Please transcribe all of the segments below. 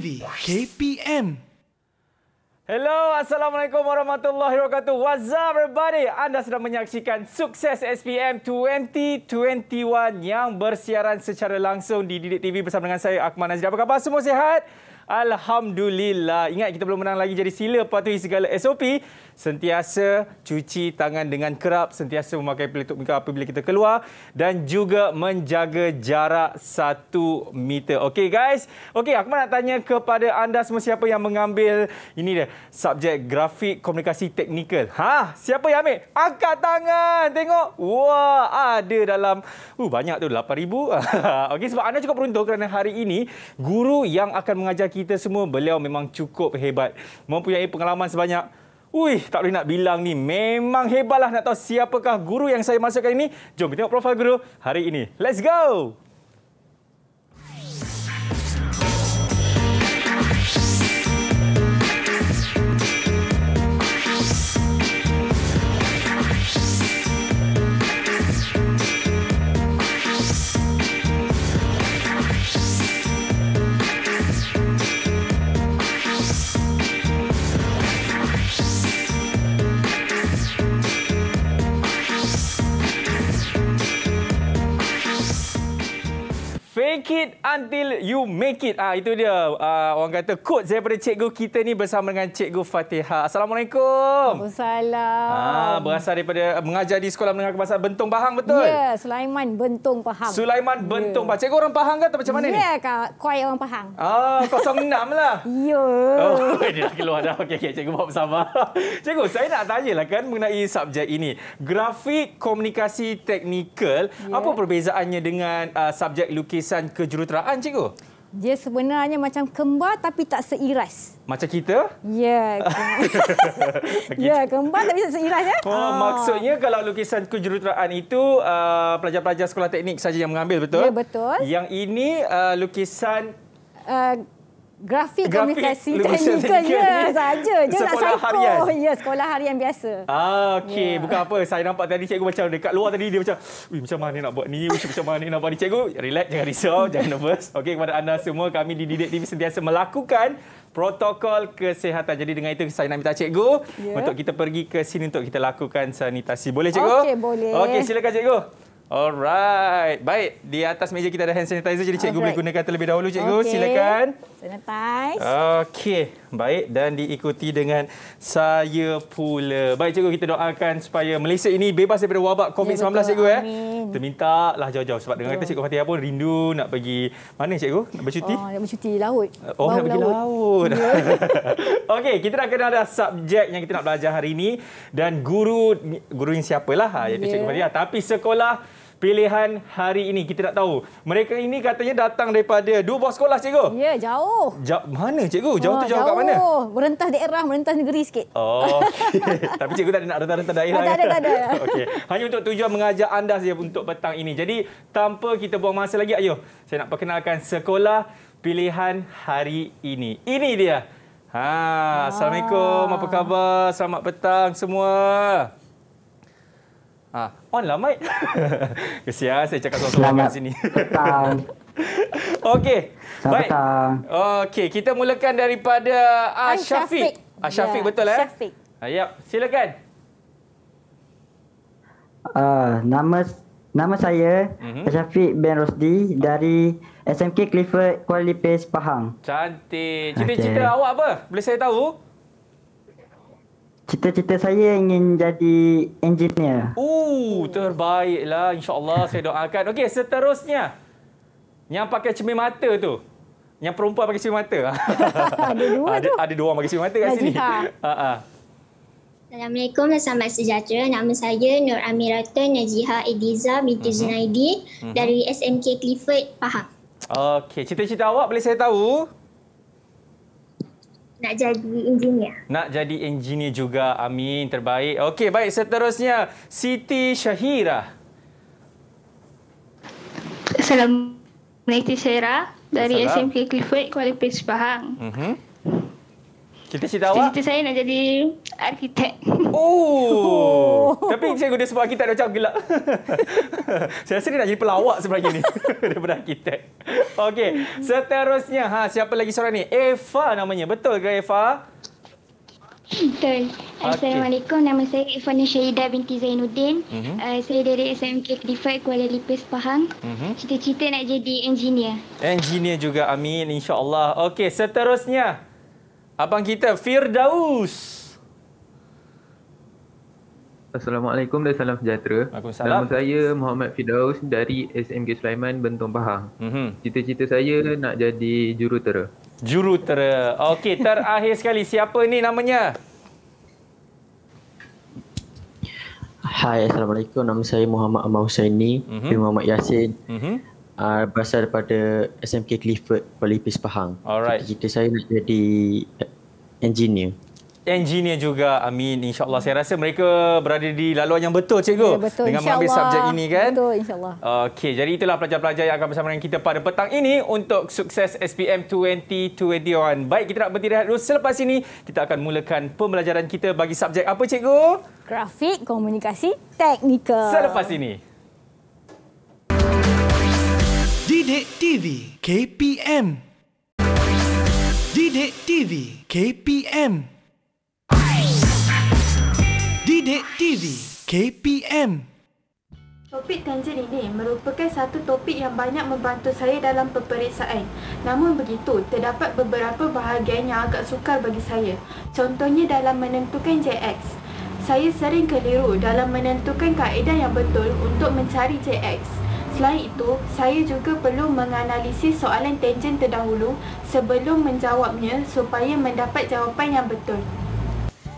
TV KPM. Hello, Assalamualaikum warahmatullahi wabarakatuh. What's up everybody? Anda sedang menyaksikan sukses SPM 2021 yang bersiaran secara langsung di Didik TV bersama dengan saya, Akman Nazir. Apa khabar? Semua sihat? Alhamdulillah. Ingat kita belum menang lagi jadi sila patuhi segala SOP sentiasa cuci tangan dengan kerap, sentiasa memakai pelitup muka apabila kita keluar dan juga menjaga jarak satu meter. Okey guys. Okey, aku nak tanya kepada anda semua siapa yang mengambil ini dia, subjek grafik komunikasi teknikal. Ha, siapa yang ambil? Angkat tangan. Tengok. Wah, ada dalam uh banyak tu 8000. Okey, sebab anda cukup beruntung kerana hari ini guru yang akan mengajar kita semua beliau memang cukup hebat. Mempunyai pengalaman sebanyak Ui, tak boleh nak bilang ni. Memang hebatlah nak tahu siapakah guru yang saya masukkan ini. Jom kita tengok profil guru hari ini. Let's go! Fake it until you make it. Ah itu dia. Ah orang kata kod daripada cikgu kita ni bersama dengan cikgu Fatiha. Assalamualaikum. Waalaikumsalam. Ah berasal daripada mengajar di sekolah menengah kebangsaan Bentong Pahang betul? Ya, yeah, Sulaiman Bentong Pahang. Sulaiman yeah. Bentong Pahang. Cikgu orang Pahang ke atau macam mana yeah, ni? Ya, Kak. Kuai orang Pahang. Ah 06 lah. Yo. Ya. Yeah. Oh, dia nak keluar dah. Okey, okay, cikgu bawa bersama. cikgu, saya nak tanyalah kan mengenai subjek ini. Grafik Komunikasi Teknikal. Yeah. Apa perbezaannya dengan uh, subjek lukis lapisan kejuruteraan cikgu? Dia sebenarnya macam kembar tapi tak seiras. Macam kita? Ya. ya, kembar tapi tak seiras ya. Oh, oh. maksudnya kalau lukisan kejuruteraan itu ah, pelajar-pelajar uh, sekolah teknik saja yang mengambil betul? Ya, betul. Yang ini uh, lukisan grafik, grafik komunikasi teknikal ya saja je nak sekolah sangkut. harian ya sekolah harian biasa ah okey yeah. bukan apa saya nampak tadi cikgu macam dekat luar tadi dia macam wih macam mana nak buat ni macam, macam mana nak buat ni cikgu relax jangan risau jangan nervous okey kepada anda semua kami di Didik TV sentiasa melakukan protokol kesihatan. Jadi dengan itu saya nak minta cikgu ya. untuk kita pergi ke sini untuk kita lakukan sanitasi. Boleh cikgu? Okey, boleh. Okey, silakan cikgu. Alright. Baik, di atas meja kita ada hand sanitizer jadi cikgu Alright. boleh gunakan terlebih dahulu cikgu. Okay. Silakan. Sanitize. Okey, baik dan diikuti dengan saya pula. Baik cikgu kita doakan supaya Malaysia ini bebas daripada wabak COVID-19 ya, betul, cikgu eh. Kita minta lah jauh-jauh sebab dengan kata cikgu Fatihah pun rindu nak pergi mana cikgu? Nak bercuti? Oh, nak bercuti laut. Oh, Bawang nak pergi laut. laut. Yeah. Okey, kita dah kenal dah subjek yang kita nak belajar hari ini dan guru guru yang siapalah ha yeah. iaitu ya. cikgu Fatihah tapi sekolah pilihan hari ini kita tak tahu. Mereka ini katanya datang daripada dua buah sekolah cikgu. Ya, jauh. Jauh mana cikgu? Jauh tu jauh, jauh. kat mana? Oh, merentas daerah, merentas negeri sikit. Oh. Okay. Tapi cikgu tak ada nak rentas-rentas daerah. Tak ada, tak ada. Okey. Hanya untuk tujuan mengajar anda saja untuk petang ini. Jadi, tanpa kita buang masa lagi, ayo. Saya nak perkenalkan sekolah pilihan hari ini. Ini dia. Ha, ah. Assalamualaikum. Apa khabar? Selamat petang semua. Ah, on lah mic. Kesian saya cakap sorang-sorang kat sini. Petang. Okey. baik. petang. Okey, kita mulakan daripada Ah Syafiq. Ah Syafiq betul eh? Syafiq. Ah, yep. silakan. Uh, nama nama saya uh-huh. Syafiq Ben Rosdi dari SMK Clifford Kuala Lipis, Pahang. Cantik. Cita-cita okay. awak apa? Boleh saya tahu? Cita-cita saya ingin jadi engineer. Oh, terbaiklah. InsyaAllah saya doakan. Okey, seterusnya. Yang pakai cermin mata tu. Yang perempuan pakai cermin mata. ada dua ada, tu. Ada dua orang pakai cermin mata kat sini. Ha-ha. Assalamualaikum dan selamat sejahtera. Nama saya Nur Amirata Najiha Ediza binti uh-huh. Mhm. Zunaidi uh-huh. Mhm. dari SMK Clifford, Pahang. Okey, cita-cita awak boleh saya tahu? nak jadi engineer. Nak jadi engineer juga. Amin. Terbaik. Okey, baik. Seterusnya, Siti Syahira. Assalamualaikum. Siti Syahira dari SMK Clifford, Kuala Pes, Pahang. Uh mhm. -huh. Kita cerita awak? Cerita saya nak jadi arkitek. Oh. oh. Tapi saya guna sebut arkitek dah macam gelap. saya rasa dia nak jadi pelawak sebenarnya ni daripada arkitek. Okey, seterusnya ha siapa lagi seorang ni? Eva namanya. Betul ke Eva? Betul. Assalamualaikum. Nama saya Ifana Syahidah binti Zainuddin. Uh-huh. Uh, saya dari SMK Kedifat Kuala Lipis, Pahang. Uh-huh. nak jadi engineer. Engineer juga. Amin. InsyaAllah. Okey, seterusnya. Abang kita Firdaus. Assalamualaikum dan salam sejahtera. Nama saya Muhammad Firdaus dari SMK Sulaiman Bentong Pahang. mm Cita-cita saya nak jadi jurutera. Jurutera. Okey, terakhir sekali siapa ni namanya? Hai, Assalamualaikum. Nama saya Muhammad Amal Husaini mm-hmm. bin Muhammad Yassin. mm uh, berasal daripada SMK Clifford Polipis Pahang. Alright. Cita saya nak jadi eh, engineer. Engineer juga. Amin. InsyaAllah. Saya rasa mereka berada di laluan yang betul, cikgu. Ya, betul. Dengan mengambil subjek ini, kan? Betul. InsyaAllah. Okey. Jadi itulah pelajar-pelajar yang akan bersama dengan kita pada petang ini untuk sukses SPM 2021. Baik, kita nak berhenti rehat dulu. Selepas ini, kita akan mulakan pembelajaran kita bagi subjek apa, cikgu? Grafik Komunikasi Teknikal. Selepas ini. Didik TV KPM Didik TV KPM Didik TV KPM Topik tangen ini merupakan satu topik yang banyak membantu saya dalam peperiksaan. Namun begitu, terdapat beberapa bahagian yang agak sukar bagi saya. Contohnya dalam menentukan JX. Saya sering keliru dalam menentukan kaedah yang betul untuk mencari JX selain itu, saya juga perlu menganalisis soalan tangent terdahulu sebelum menjawabnya supaya mendapat jawapan yang betul.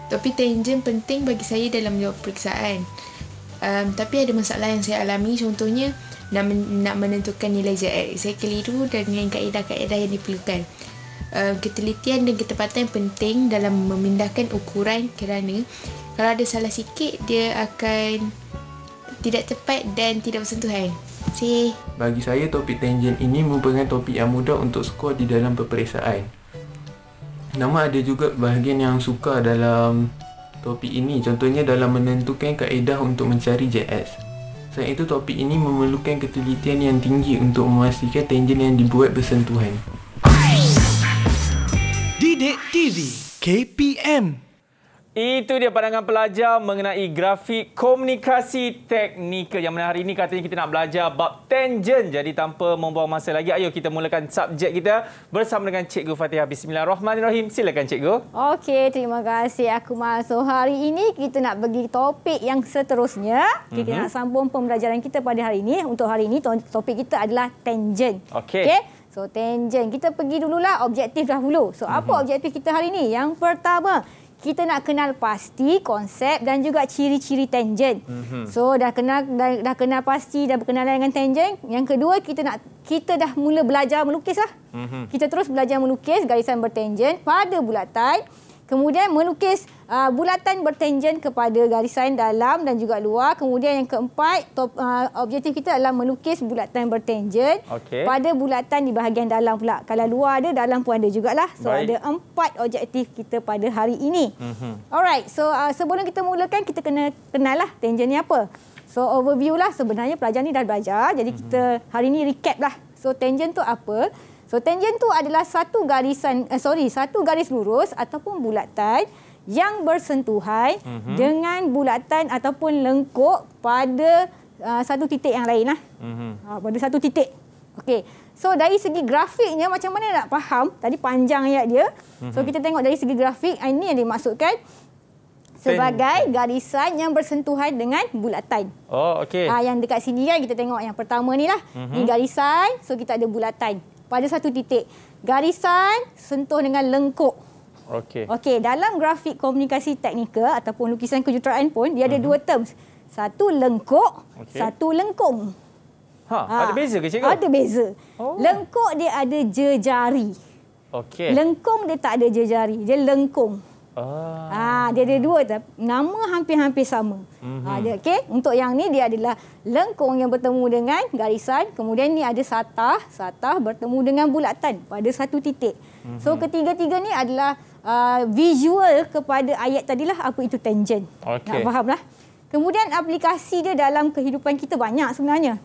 Tapi tangent penting bagi saya dalam jawab periksaan. Um, tapi ada masalah yang saya alami contohnya nak, men- nak menentukan nilai JX. Saya keliru dengan kaedah-kaedah yang diperlukan. Uh, ketelitian dan ketepatan penting dalam memindahkan ukuran kerana kalau ada salah sikit dia akan tidak tepat dan tidak bersentuhan. Si. Bagi saya topik tangent ini merupakan topik yang mudah untuk skor di dalam peperiksaan. Nama ada juga bahagian yang sukar dalam topik ini contohnya dalam menentukan kaedah untuk mencari JS. Selain itu topik ini memerlukan ketelitian yang tinggi untuk memastikan tangent yang dibuat bersentuhan. Didik TV KPM itu dia pandangan pelajar mengenai grafik komunikasi teknikal yang mana hari ini katanya kita nak belajar bab tangent. Jadi tanpa membuang masa lagi, ayo kita mulakan subjek kita bersama dengan Cikgu Fatihah. Bismillahirrahmanirrahim. Silakan Cikgu. Okey, terima kasih aku masuk. Hari ini kita nak bagi topik yang seterusnya. Kita mm -hmm. nak sambung pembelajaran kita pada hari ini. Untuk hari ini topik kita adalah tangent. Okey. Okay? So tangent, kita pergi dululah objektif dahulu. So mm -hmm. apa mhm. objektif kita hari ini? Yang pertama kita nak kenal pasti konsep dan juga ciri-ciri tangent. Mm-hmm. So dah kenal dah, dah kenal pasti dah berkenalan dengan tangent. Yang kedua kita nak kita dah mula belajar melukislah. Mm-hmm. Kita terus belajar melukis garisan bertangent pada bulatan. Kemudian melukis uh, bulatan bertanjen kepada garisan dalam dan juga luar. Kemudian yang keempat, top, uh, objektif kita adalah melukis bulatan bertanjen okay. pada bulatan di bahagian dalam pula. Kalau luar ada, dalam pun ada juga lah. So Baik. ada empat objektif kita pada hari ini. Mm -hmm. Alright, so uh, sebelum kita mulakan, kita kena kenal lah tanjen ni apa. So overview lah, sebenarnya pelajar ni dah belajar. Jadi mm -hmm. kita hari ni recap lah. So tanjen tu apa? So tangent tu adalah satu garisan uh, sorry satu garis lurus ataupun bulatan yang bersentuhan mm -hmm. dengan bulatan ataupun lengkok pada uh, satu titik yang lain lah. mm -hmm. uh, pada satu titik. okay So dari segi grafiknya macam mana nak faham tadi panjang ayat dia. Mm -hmm. So mhm. kita tengok dari segi grafik ah, ini yang dimaksudkan sebagai garisan yang bersentuhan dengan bulatan. Oh okey. Ah yang dekat sini kan kita tengok yang pertama ni lah. Mm -hmm. Ini mhm. garisan so kita ada bulatan pada satu titik. Garisan sentuh dengan lengkuk. Okey. Okey, dalam grafik komunikasi teknikal ataupun lukisan kejuruteraan pun dia ada uh mhm. -huh. dua terms. Satu lengkuk, okay. satu lengkung. Ha, ha, ada beza ke cikgu? Ada beza. Oh. Lengkuk dia ada jejari. Okey. Lengkung dia tak ada jejari, dia lengkung. Ah. ah dia ada dua nama hampir-hampir sama. Mm -hmm. Ah dia untuk yang ni dia adalah lengkung yang bertemu dengan garisan kemudian ni ada satah satah bertemu dengan bulatan pada satu titik. Mm -hmm. So mhm. ketiga-tiga ni adalah uh, visual kepada ayat tadilah apa itu tangent. Okay. Nak lah. Kemudian aplikasi dia dalam kehidupan kita banyak sebenarnya.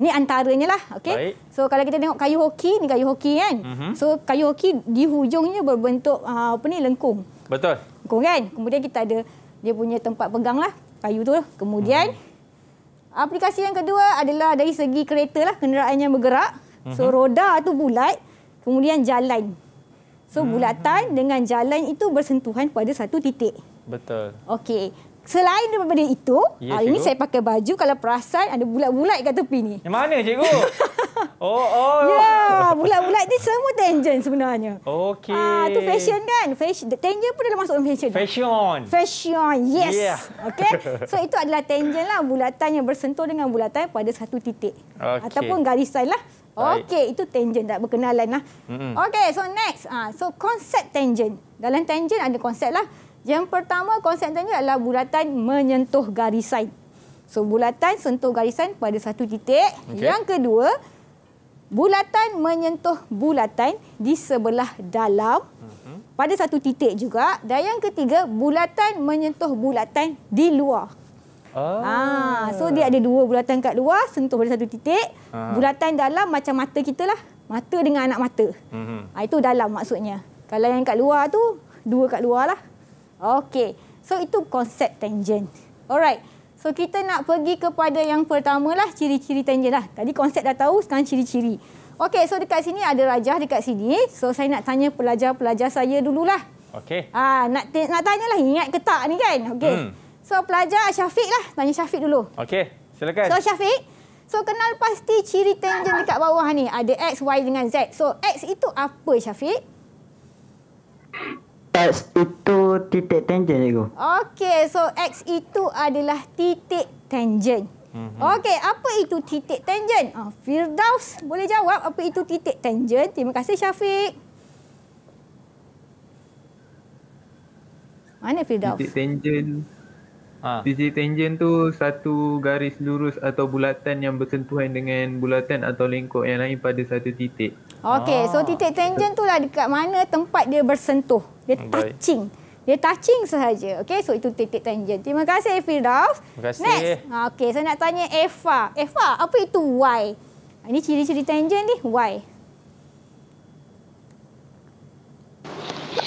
Ini antaranya lah. Okay? So kalau kita tengok kayu hoki, ni kayu hoki kan. Mm -hmm. So kayu hoki di hujungnya berbentuk uh, apa ni lengkung. Betul. Kau kan? Kemudian kita ada dia punya tempat pegang lah kayu tu. lah. Kemudian hmm. aplikasi yang kedua adalah dari segi kereta lah kenderaan yang bergerak. So mhm. roda tu bulat, kemudian jalan. So mhm. bulatan hmm. dengan jalan itu bersentuhan pada satu titik. Betul. Okey. Selain daripada itu, yes, ini saya pakai baju kalau perasan ada bulat-bulat kat tepi ni. Yang mana cikgu? oh, oh. Ya, yeah, bulat-bulat ni semua tangent sebenarnya. Okey. Ah, tu fashion kan? Fashion tangent pun dalam masuk dalam fashion. Fashion. Fashion. Yes. Yeah. Okey. So itu adalah tangent lah bulatan yang bersentuh dengan bulatan pada satu titik okay. ataupun garisan lah. Okey, itu tangent tak berkenalan lah. Mm -hmm. Okey, so next. Ah, so konsep tangent. Dalam tangent ada konsep lah. Yang pertama konsep tanya adalah bulatan menyentuh garisan. So bulatan sentuh garisan pada satu titik. Okay. Yang kedua, bulatan menyentuh bulatan di sebelah dalam uh mhm. -huh. pada satu titik juga. Dan yang ketiga, bulatan menyentuh bulatan di luar. Ah. ah, so dia ada dua bulatan kat luar sentuh pada satu titik. Ah. Bulatan dalam macam mata kita lah, mata dengan anak mata. Mm -hmm. ah, itu dalam maksudnya. Kalau yang kat luar tu dua kat luar lah. Okey. So itu konsep tangent. Alright. So kita nak pergi kepada yang pertama lah ciri-ciri tangent lah. Tadi konsep dah tahu, sekarang ciri-ciri. Okey, so dekat sini ada rajah dekat sini. So saya nak tanya pelajar-pelajar saya dululah. Okey. Ah, nak nak tanyalah ingat ke tak ni kan? Okey. Hmm. So pelajar Syafiq lah, tanya Syafiq dulu. Okey. Silakan. So Syafiq, so kenal pasti ciri tangent dekat bawah ni. Ada x, y dengan z. So x itu apa Syafiq? X itu titik tangen cikgu. Okey, so X itu adalah titik tangen. Mhm. Okey, apa itu titik tangen? Ah, Firdaus boleh jawab apa itu titik tangen? Terima kasih Syafiq. Mana Firdaus? Titik tangen. Ha. Titik tangen tu satu garis lurus atau bulatan yang bersentuhan dengan bulatan atau lengkok yang lain pada satu titik. Okey, so ah. titik tangen itulah dekat mana tempat dia bersentuh. Dia Baik. touching. Dia touching sahaja. Okay, so itu titik tangent. Terima kasih, Firdaus. Terima kasih. Next. Okay, saya nak tanya Eva. Eva, apa itu Y? Ini ciri-ciri tangent ni, Y.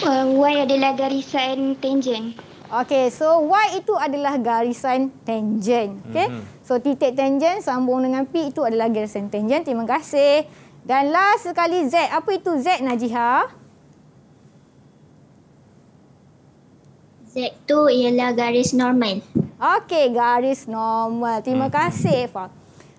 Uh, y adalah garisan tangent. Okay, so Y itu adalah garisan tangent. Okay, mm -hmm. so titik tangent sambung dengan P itu adalah garisan tangent. Terima kasih. Dan last sekali Z. Apa itu Z, Najihah? tu ialah garis normal. Okey, garis normal. Terima hmm. kasih, Fa.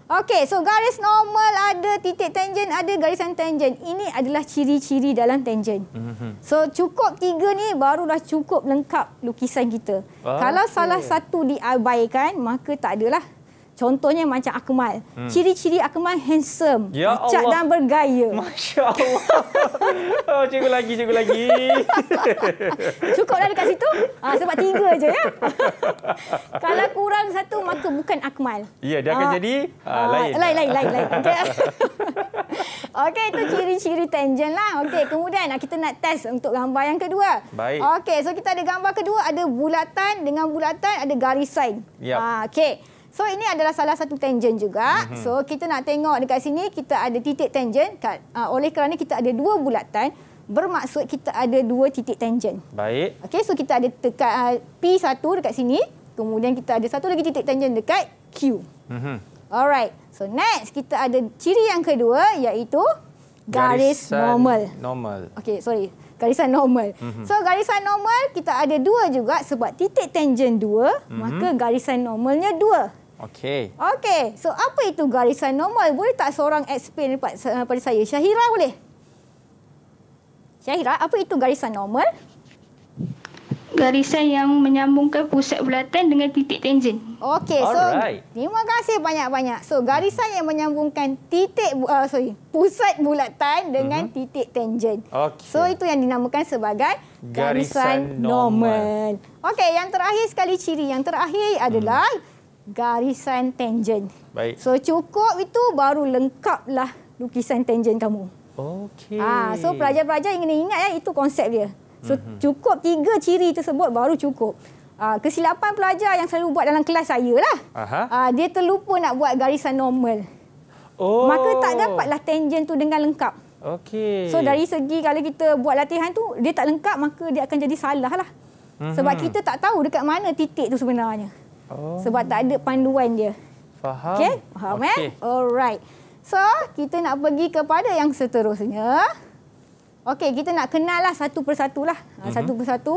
Okey, so garis normal ada titik tangent, ada garisan tangent. Ini adalah ciri-ciri dalam tangent. Mhm. So, cukup tiga ni baru barulah cukup lengkap lukisan kita. Okay. Ah, Kalau salah satu diabaikan, maka tak adalah Contohnya macam Akmal. Hmm. Ciri-ciri Akmal handsome, ya cantik dan bergaya. Masya Allah. oh, cikgu lagi, cikgu lagi. Cukuplah dekat situ. Ha, sebab tiga je ya. Kalau kurang satu maka bukan Akmal. Ya, dia akan ha. jadi ha, lain. Lain, lain, lain. Okey. Okey, itu ciri-ciri tangent lah. Okey, kemudian kita nak test untuk gambar yang kedua. Baik. Okey, so kita ada gambar kedua ada bulatan dengan bulatan ada garisan. Ya. Ha, okey. So ini adalah salah satu tangent juga. Mm-hmm. So kita nak tengok dekat sini kita ada titik tangent kat uh, oleh kerana kita ada dua bulatan bermaksud kita ada dua titik tangent. Baik. Okey so kita ada dekat uh, P1 dekat sini kemudian kita ada satu lagi titik tangent dekat Q. Mm-hmm. Alright. So next kita ada ciri yang kedua iaitu garis normal. Normal. Okey sorry. Garisan normal. Mm-hmm. So garisan normal kita ada dua juga sebab titik tangent dua mm-hmm. maka garisan normalnya dua. Okey. Okey. So apa itu garisan normal? Boleh tak seorang explain kepada eh, saya? Syahira boleh? Syahira, apa itu garisan normal? Garisan yang menyambungkan pusat bulatan dengan titik tangent. Okey. So terima kasih banyak-banyak. So garisan yang menyambungkan titik uh, sorry, pusat bulatan dengan uh mhm. -huh. titik tangent. Okay. So itu yang dinamakan sebagai garisan, garisan normal. normal. Okey, yang terakhir sekali ciri yang terakhir adalah hmm garisan tangen, Baik. So cukup itu baru lengkaplah lukisan tangen kamu. Okey. Ah, so pelajar-pelajar ingat ingat eh, ya itu konsep dia. So mm -hmm. cukup tiga ciri tersebut baru cukup. Ha, kesilapan pelajar yang selalu buat dalam kelas saya lah. Ha, ah, dia terlupa nak buat garisan normal. Oh. Maka tak dapatlah tangen tu dengan lengkap. Okey. So dari segi kalau kita buat latihan tu dia tak lengkap maka dia akan jadi salah lah. Mm -hmm. Sebab kita tak tahu dekat mana titik tu sebenarnya. Oh. Sebab tak ada panduan dia. Faham. Eh? Okey, faham okay. eh? Alright. So, kita nak pergi kepada yang seterusnya. Okey, kita nak kenal lah satu persatu lah. Mm -hmm. Satu persatu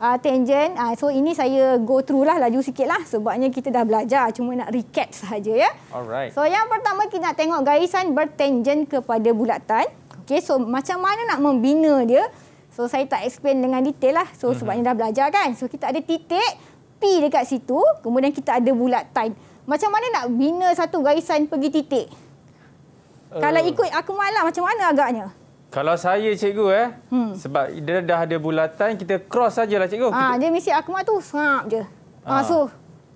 uh, tangent. Uh, so, ini saya go through lah, laju sikit lah. Sebabnya kita dah belajar. Cuma nak recap saja ya. Alright. So, yang pertama kita nak tengok garisan bertangent kepada bulatan. Okey, so macam mana nak membina dia. So, saya tak explain dengan detail lah. So, mm -hmm. sebabnya dah belajar kan. So, kita ada Titik. P dekat situ, kemudian kita ada bulatan. Macam mana nak bina satu garisan pergi titik? Uh, kalau ikut aku lah, macam mana agaknya? Kalau saya, cikgu, eh, hmm. sebab dia dah ada bulatan, kita cross sajalah, cikgu. Ha, kita... Dia mesti Akmal tu serap je. Ha. So,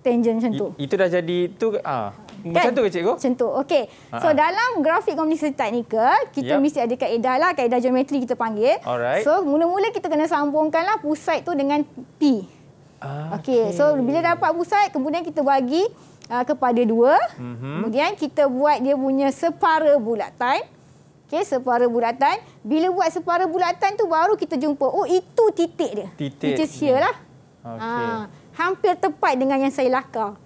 tangent macam tu. Itu dah jadi, itu, ha. Kan? macam tu ke, cikgu? Macam tu, okey. So, dalam grafik komunikasi teknikal, kita yep. mesti ada kaedah lah, kaedah geometri kita panggil. Alright. So, mula-mula kita kena sambungkan lah pusat tu dengan P. Ah, okey, so bila dapat pusat, kemudian kita bagi uh, kepada dua. Mm -hmm. Kemudian kita buat dia punya separa bulatan. okay separa bulatan. Bila buat separa bulatan tu baru kita jumpa, oh itu titik dia. Titik. Which is here lah. Okay. Uh, ah, hampir tepat dengan yang saya lakar.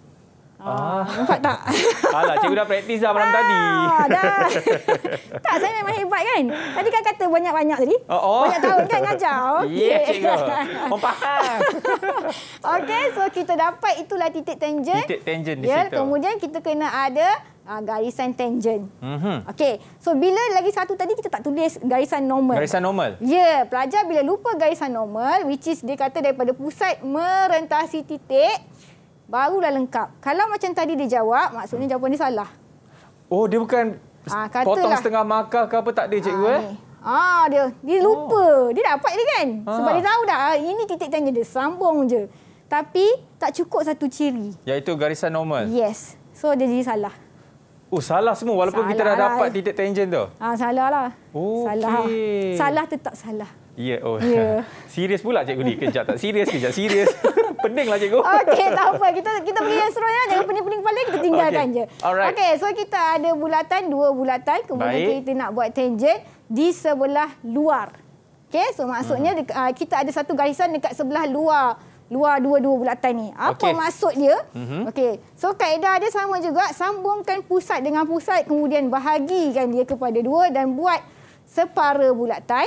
Ah, ah. Nampak tak? Alah, cikgu dah praktis dah malam ah, tadi. Dah. tak, saya memang hebat kan? Tadi kan kata banyak-banyak tadi. Oh, oh. Banyak tahun kan ngajar. Ya, okay. Yeah, cikgu. Orang faham. Okey, so kita dapat itulah titik tangent. Titik tangent di yeah, situ. Kemudian kita kena ada uh, garisan tangent. Mm-hmm. Okey, so bila lagi satu tadi kita tak tulis garisan normal. Garisan normal? Ya, yeah, pelajar bila lupa garisan normal, which is dia kata daripada pusat merentasi titik, barulah lengkap. Kalau macam tadi dia jawab, maksudnya hmm. jawapan dia salah. Oh, dia bukan ha, potong setengah markah ke apa tak ada cikgu ha, eh? Ah, ha, dia dia oh. lupa. Oh. Dia dapat dia kan? Ha. Sebab dia tahu dah ini titik tanya dia sambung je. Tapi tak cukup satu ciri. Iaitu garisan normal. Yes. So dia jadi salah. Oh, salah semua walaupun salah kita dah dapat titik tangent tu. Ah, ha, salahlah. Oh, salah. Lah. Okay. Salah tetap salah. Ya, yeah, oh. Yeah. Serius pula cikgu ni kejap tak. Serius kejap. Serius. pening lah cikgu. Okey, tak apa. Kita kita pergi yang seronok aja. Pening-pening kepala kita tinggalkan je. Okay. Okey, so kita ada bulatan, dua bulatan. Kemudian Baik. kita nak buat tangent di sebelah luar. Okey, so maksudnya hmm. uh, kita ada satu garisan dekat sebelah luar luar dua-dua bulatan ni. Apa okay. maksud dia? Hmm. Okey. So kaedah dia sama juga, sambungkan pusat dengan pusat kemudian bahagikan dia kepada dua dan buat separa bulatan.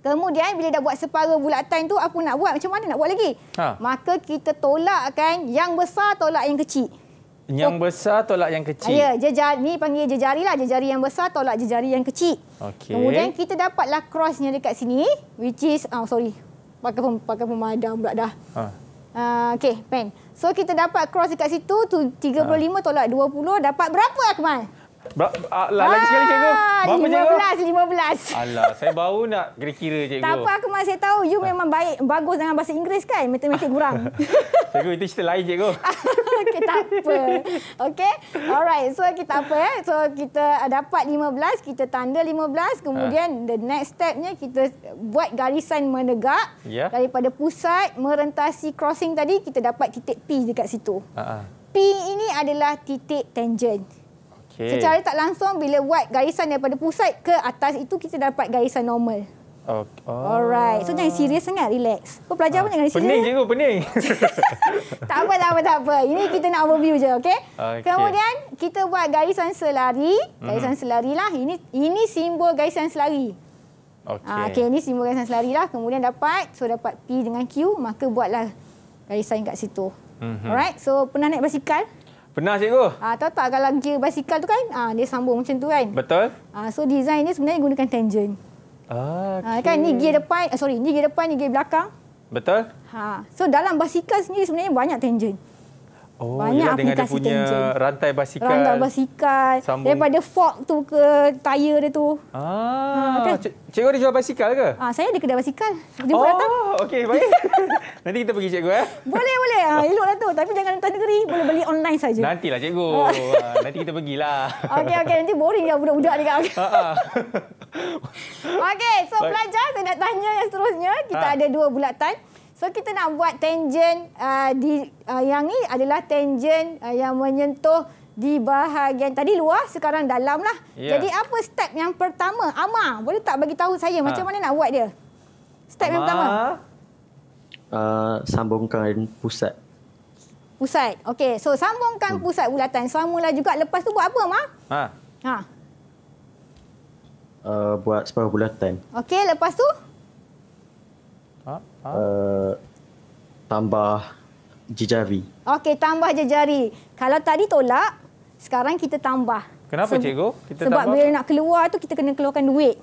Kemudian bila dah buat separuh bulatan tu aku nak buat macam mana nak buat lagi? Ha. Maka kita tolak kan yang besar tolak yang kecil. Yang so, oh. besar tolak yang kecil. Ya, jejari ni panggil jejari lah. Jejari yang besar tolak jejari yang kecil. Okay. Kemudian kita dapatlah crossnya dekat sini which is oh sorry. Pakai pem, pakai pemadam pula dah. Ha. Uh, ah, okay, pen. So kita dapat cross dekat situ tu 35 ha. tolak 20 dapat berapa Akmal? Ah, lagi sekali cikgu. Ah, Berapa 15, cikgu? 15. Alah, saya baru nak kira-kira cikgu. Tak apa, aku masih tahu. You ah. memang baik, bagus dengan bahasa Inggeris kan? Matematik kurang. cikgu, itu cerita lain cikgu. Okey, tak apa. Okey, alright. So, kita apa eh? So, kita dapat 15, kita tanda 15. Kemudian, ha. the next stepnya kita buat garisan menegak. Ya. Daripada pusat merentasi crossing tadi, kita dapat titik P dekat situ. Ha P ini adalah titik tangent. Okay. Secara tak langsung bila buat garisan daripada pusat ke atas itu kita dapat garisan normal. Okay. Oh. Alright. So jangan serius sangat, relax. Kau pelajar ah. pun jangan serius. Pening je kau, pening. tak apa, tak apa, tak apa. Ini kita nak overview je, okay? okay. Kemudian kita buat garisan selari. Hmm. Garisan mm. selari lah. Ini ini simbol garisan selari. Okay. Ah, okay, ini simbol garisan selari lah. Kemudian dapat, so dapat P dengan Q, maka buatlah garisan kat situ. Mm -hmm. Alright, so pernah naik basikal? Pernah cikgu. Ah, tahu tak kalau gear basikal tu kan, ah, dia sambung macam tu kan. Betul. Ah, so design ni sebenarnya gunakan tangent. Okay. Ah, ah, kan ni gear depan, ah, sorry, ni gear depan, ni gear belakang. Betul. Ha. So dalam basikal sendiri sebenarnya banyak tangent. Oh, banyak aplikasi dia punya tenjen. rantai basikal. Rantai basikal. Sambung. Daripada fork tu ke tayar dia tu. Ah, ha, kan? cikgu ada jual basikal ke? Ah, saya ada kedai basikal. Jumpa oh, datang. okey, baik. Nanti kita pergi cikgu eh. Boleh, boleh. Ah, eloklah tu. Tapi jangan datang negeri, boleh beli online saja. Nantilah cikgu. Ah. Ah, nanti kita pergilah. Okey, okey. Nanti boring ya budak-budak ni kan. Ha. okey, so pelajar saya nak tanya yang seterusnya. Kita ha. ada dua bulatan. So kita nak buat tangent uh, di uh, yang ni adalah tangent uh, yang menyentuh di bahagian tadi luar sekarang dalamlah. Yeah. Jadi apa step yang pertama? Ama, boleh tak bagi tahu saya ha. macam mana nak buat dia? Step Amar. yang pertama. Uh, sambungkan pusat. Pusat. Okey. So sambungkan hmm. pusat bulatan. Samalah juga lepas tu buat apa, Ma? Ha. Ha. Uh, buat separuh bulatan. Okey, lepas tu? uh, tambah jari. Okey, tambah jari. Kalau tadi tolak, sekarang kita tambah. Kenapa Se cikgu? Kita sebab tambah. bila nak keluar tu kita kena keluarkan duit.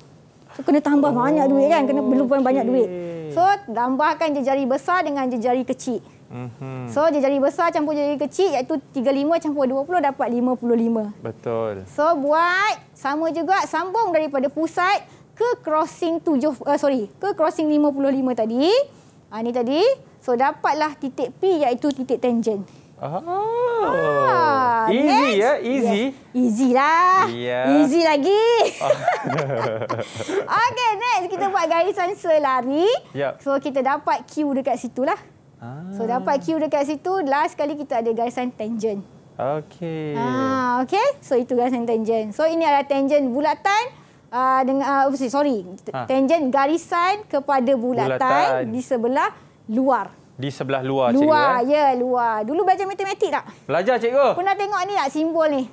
So, kena tambah oh, banyak duit kan, kena perlu okay. banyak duit. So, tambahkan jari besar dengan jari kecil. Mhm. So, jari besar campur jari kecil iaitu 35 campur 20 dapat 55. Betul. So, buat sama juga sambung daripada pusat ke crossing 7 uh, eh, sorry ke crossing 55 tadi ha, ni tadi so dapatlah titik P iaitu titik tangent Oh, Ah, easy next. ya, easy. Yes. Easy lah. Yeah. Easy lagi. Ah. okay, next kita buat garisan selari. Yep. Ya. So, kita dapat Q dekat situ lah. Ah. So, dapat Q dekat situ. Last kali kita ada garisan tangent. Okay. Ah, okay, so itu garisan tangent. So, ini adalah tangent bulatan uh, dengan uh, sorry, sorry, ha. tangent garisan kepada bulatan, bulatan di sebelah luar. Di sebelah luar, luar cikgu. Luar, eh? ya, luar. Dulu belajar matematik tak? Belajar, cikgu. Pernah tengok ni tak simbol ni?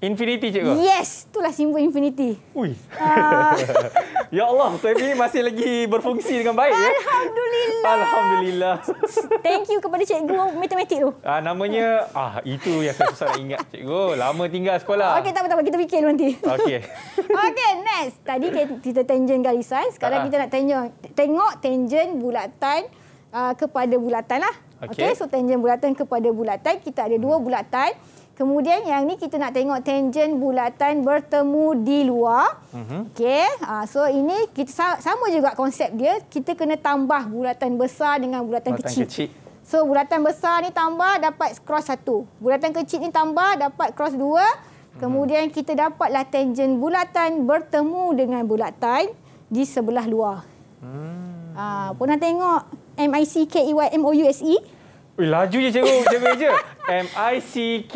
Infinity cikgu? Yes, itulah simbol Infinity. Ui. Uh. ya Allah, tapi masih lagi berfungsi dengan baik. ya? Alhamdulillah. Alhamdulillah. Thank you kepada cikgu matematik tu. Ah, namanya, ah itu yang saya susah ingat cikgu. Lama tinggal sekolah. Ah, okey, tak apa-apa. Kita fikir nanti. Okey. Okey, next. Tadi kita tangent garisan, Sekarang uh kita nak tengok, tengok tangent bulatan uh, kepada bulatan lah. Okey. Okay, so tangent bulatan kepada bulatan. Kita ada dua bulatan. Kemudian yang ni kita nak tengok tangent bulatan bertemu di luar. Mm -hmm. Okey. Ha, so ini kita sama juga konsep dia. Kita kena tambah bulatan besar dengan bulatan, bulatan kecil. kecil. So bulatan besar ni tambah dapat cross satu. Bulatan kecil ni tambah dapat cross dua. Mhm. Kemudian kita dapatlah tangent bulatan bertemu dengan bulatan di sebelah luar. Hmm. Ha, pernah tengok M-I-C-K-E-Y-M-O-U-S-E? e y m o u s e Ui, laju je cikgu, cikgu je. M I C K.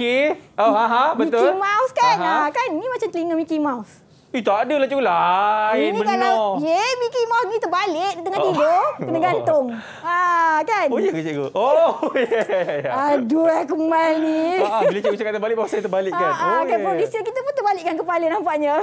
Oh, aha, ha, betul. Mickey Mouse kan? Aha. Ha, ha. Ah, kan? Ni macam telinga Mickey Mouse. Eh, tak ada lah cikgu lain. Ini benar. kalau ye, Mickey Mouse ni terbalik, tengah oh. tidur, kena gantung. Ha, kan? Oh, ya ke cikgu? Oh, ya. Yeah, yeah. Aduh, eh, aku ni. Ha, ha, bila cikgu cakap terbalik, bahawa saya terbalik kan? Ha, ha, oh, kan yeah. Ya. producer kita pun terbalikkan kepala nampaknya.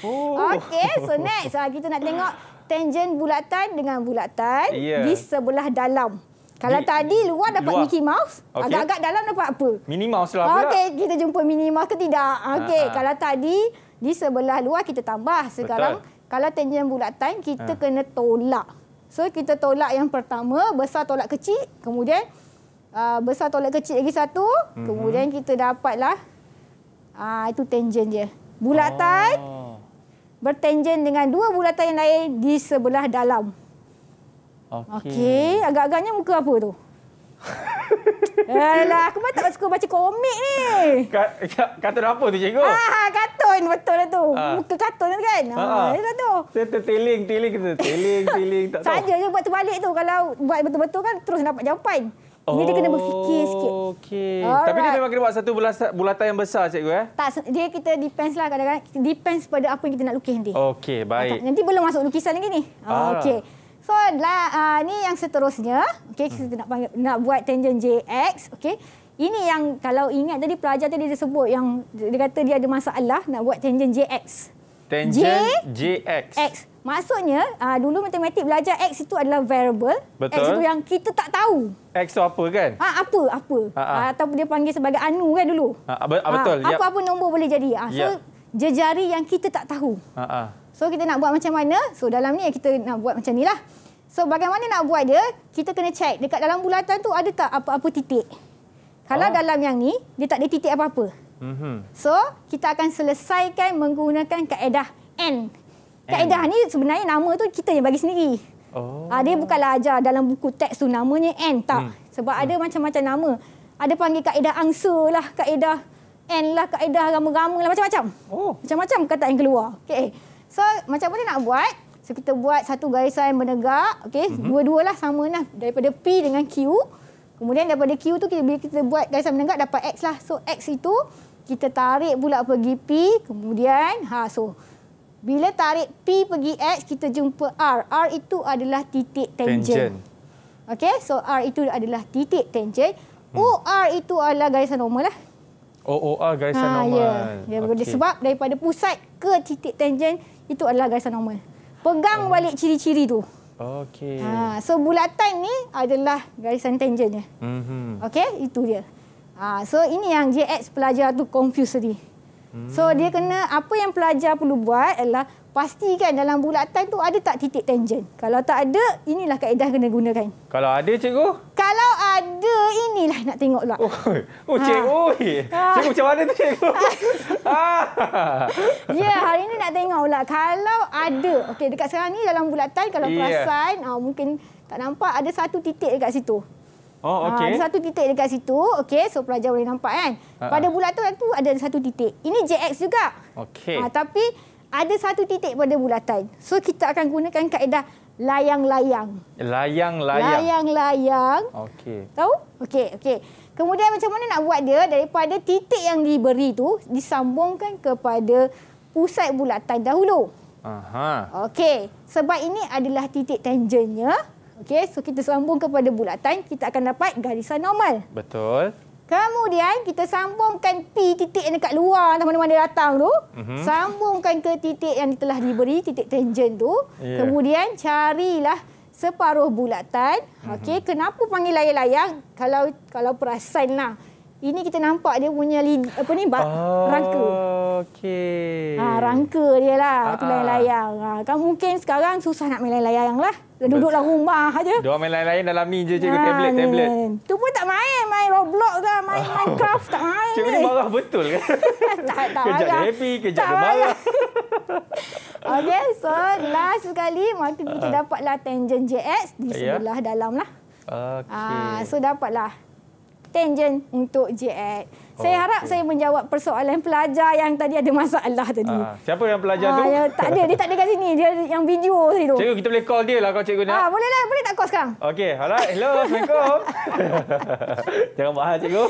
Oh. Okay, so next. Ha, kita nak tengok tangent bulatan dengan bulatan yeah. di sebelah dalam. Kalau Di, tadi luar dapat luar. Mickey Mouse, okay. agak-agak dalam dapat apa? Minnie Mouse lah. Okey, kita jumpa Minnie Mouse ke tidak? Ha, Okey, ha. kalau tadi di sebelah luar kita tambah. Sekarang Betul. kalau bulat time kita ha. kena tolak. So kita tolak yang pertama, besar tolak kecil, kemudian uh, besar tolak kecil lagi satu, mm -hmm. kemudian kita dapatlah uh, itu tenjen dia. bulat oh. bertenjen dengan dua bulatan yang lain di sebelah dalam. Okey, okay. agak-agaknya muka apa tu? Alah, aku tak suka baca komik ni. Kartun apa tu, cikgu? Ah, kartun betul lah tu. Ah. Muka kartun tu kan? Ah, ah. ah. Lah tu. Saya terteling, teling, teling, teling. Tak Saja tahu. je buat terbalik tu. Kalau buat betul-betul kan, terus dapat jawapan. Oh, Ini dia kena berfikir sikit. Okay. Alright. Tapi dia memang kena buat satu bulatan yang besar, cikgu. Eh? Tak, dia kita depends lah kadang-kadang. Depends pada apa yang kita nak lukis nanti. Okay, baik. Nanti belum masuk lukisan lagi ni. Ah. Okay. Okay. So lah, uh, ni yang seterusnya. Okey, kita hmm. nak panggil, nak buat tangent JX. Okey. Ini yang kalau ingat tadi pelajar tadi dia sebut yang dia kata dia ada masalah nak buat tangent JX. Tangent JX. X. Maksudnya, uh, dulu matematik belajar X itu adalah variable. Betul. X itu yang kita tak tahu. X itu apa kan? Ha, apa, apa. Ha, ha. Ha, ataupun dia panggil sebagai anu kan dulu. Ha, betul. Apa-apa ha, yep. nombor boleh jadi. Ha, so, yep. jejari yang kita tak tahu. Ha, ha. So kita nak buat macam mana? So dalam ni kita nak buat macam ni lah. So bagaimana nak buat dia? Kita kena check dekat dalam bulatan tu ada tak apa-apa titik. Kalau ha? dalam yang ni, dia tak ada titik apa-apa. Mhm. So, kita akan selesaikan menggunakan kaedah N. Kaedah ni sebenarnya nama tu kita yang bagi sendiri. Oh. Ah, dia bukanlah ajar dalam buku teks tu namanya N, tak. Hmm. Sebab hmm. ada macam-macam nama. Ada panggil kaedah angsa lah, kaedah N lah, kaedah rama-rama lah, macam-macam. Oh. Macam-macam kata yang keluar. Okay. So macam mana nak buat? So kita buat satu garisan menegak, okay? mm -hmm. dua-dualah samalah daripada P dengan Q. Kemudian daripada Q tu kita bila kita buat garisan menegak dapat X lah. So X itu kita tarik pula pergi P, kemudian ha so bila tarik P pergi X kita jumpa R. R itu adalah titik tangent, okay? so R itu adalah titik tangent. Hmm. r itu adalah garisan normal lah. r garisan ha, ya. normal. Ya, yeah. okay. sebab daripada pusat ke titik tangent itu adalah garisan normal. Pegang oh. balik ciri-ciri tu. Okey. Ha, so bulatan ni adalah garisan tangentnya. Mhm. Mm Okey, itu dia. Ha, so ini yang JX pelajar tu confuse tadi. So hmm. dia kena apa yang pelajar perlu buat adalah pastikan dalam bulatan tu ada tak titik tangent. Kalau tak ada, inilah kaedah kena gunakan. Kalau ada cikgu? Ya, inilah nak tengok lah. Oi. Oh, cikgu. Ha. Ah. Oi. Cikgu ah. macam mana tu cikgu? ha. Ya, hari ini nak tengok lah. Kalau ada, okay, dekat sekarang ni dalam bulatan, kalau yeah. perasan, uh, mungkin tak nampak, ada satu titik dekat situ. Oh, okay. uh, ada satu titik dekat situ. Okay, so pelajar boleh nampak kan. Pada bulatan tu ada satu titik. Ini JX juga. Okay. Uh, tapi ada satu titik pada bulatan. So kita akan gunakan kaedah layang-layang. Layang-layang. Layang-layang. Okey. Tahu? Okey, okey. Kemudian macam mana nak buat dia daripada titik yang diberi tu disambungkan kepada pusat bulatan dahulu. Aha. Okey, sebab ini adalah titik tangentnya. Okey, so kita sambung kepada bulatan, kita akan dapat garisan normal. Betul. Kemudian kita sambungkan P titik yang dekat luar teman-teman dia datang tu. Mm -hmm. Sambungkan ke titik yang telah diberi, titik tangent tu. Yeah. Kemudian carilah separuh bulatan. Mm -hmm. Okey, kenapa panggil layang-layang? Kalau kalau perasanlah. Ini kita nampak dia punya lidi, apa ni bak, oh, ah, rangka. Okey. Ha, rangka dia lah. Itu ah, layang-layang. Ha, kan mungkin sekarang susah nak main layang-layang lah. Duduklah rumah aja. Dua main layang-layang dalam ni je cikgu. Ha, tablet-tablet. Tu pun tak main. Main Roblox lah. Main oh. Minecraft. Tak main. Cikgu ni marah betul kan? tak, tak marah. Kejap dia happy, kejap dia marah. Okey, so last sekali. Maksudnya kita dapatlah tangent JX di ya. sebelah yeah. dalam lah. Okey. Ha, so dapatlah tangent untuk JAD. Saya oh, harap saya menjawab persoalan pelajar yang tadi ada masalah tadi. Uh, siapa yang pelajar uh, tu? Ya, tak ada, dia tak ada kat sini. Dia yang video tadi tu. Cikgu, kita boleh call dia lah kalau cikgu nak. Uh, boleh lah, boleh tak call sekarang? Okey, alright. Hello, Assalamualaikum. Jangan bahas cikgu.